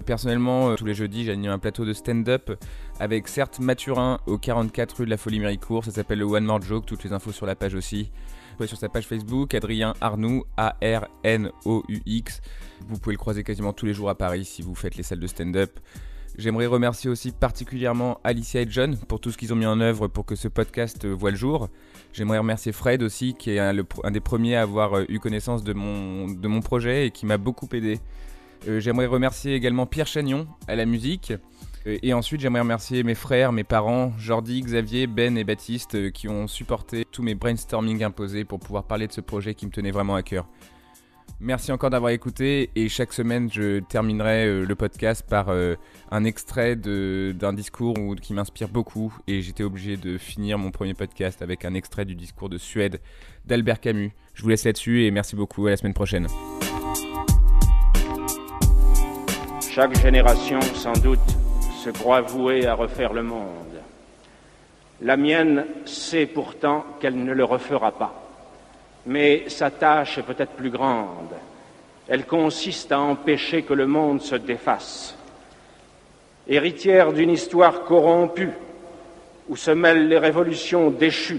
S2: Personnellement, euh, tous les jeudis, j'anime un plateau de stand-up avec certes Mathurin au 44 rue de la Folie Méricourt. Ça s'appelle le One More Joke. Toutes les infos sur la page aussi. sur sa page Facebook, Adrien Arnoux, A-R-N-O-U-X. Vous pouvez le croiser quasiment tous les jours à Paris si vous faites les salles de stand-up. J'aimerais remercier aussi particulièrement Alicia et John pour tout ce qu'ils ont mis en œuvre pour que ce podcast euh, voit le jour. J'aimerais remercier Fred aussi, qui est un, des premiers à avoir euh, eu connaissance de mon, de mon projet et qui m'a beaucoup aidé. Euh, j'aimerais remercier également Pierre Chagnon à la musique. et ensuite, j'aimerais remercier mes frères, mes parents, Jordi, Xavier, Ben et Baptiste, qui ont supporté tous mes brainstormings imposés pour pouvoir parler de ce projet qui me tenait vraiment à cœur. Merci encore d'avoir écouté et chaque semaine je terminerai euh, le podcast par euh, un extrait d'un discours qui m'inspire beaucoup et j'étais obligé de finir mon premier podcast avec un extrait du discours de Suède d'Albert Camus. Je vous laisse là-dessus et merci beaucoup, à la semaine prochaine. Chaque génération sans doute se croit vouée à refaire le monde. La mienne sait pourtant qu'elle ne le refera pas. Mais sa tâche est peut-être plus grande. Elle consiste à empêcher que le monde se défasse. Héritière d'une histoire corrompue, où se mêlent les révolutions déchues,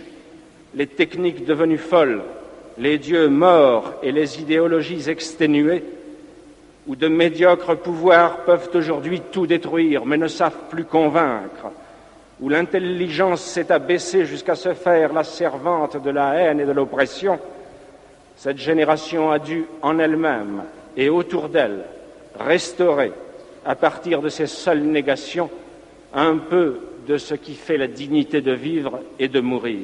S2: les techniques devenues folles, les dieux morts et les idéologies exténuées, où de médiocres pouvoirs peuvent aujourd'hui tout détruire mais ne savent plus convaincre, où l'intelligence s'est abaissée jusqu'à se faire la servante de la haine et de l'oppression, cette génération a dû en elle-même et autour d'elle restaurer, à partir de ses seules négations, un peu de ce qui fait la dignité de vivre et de mourir.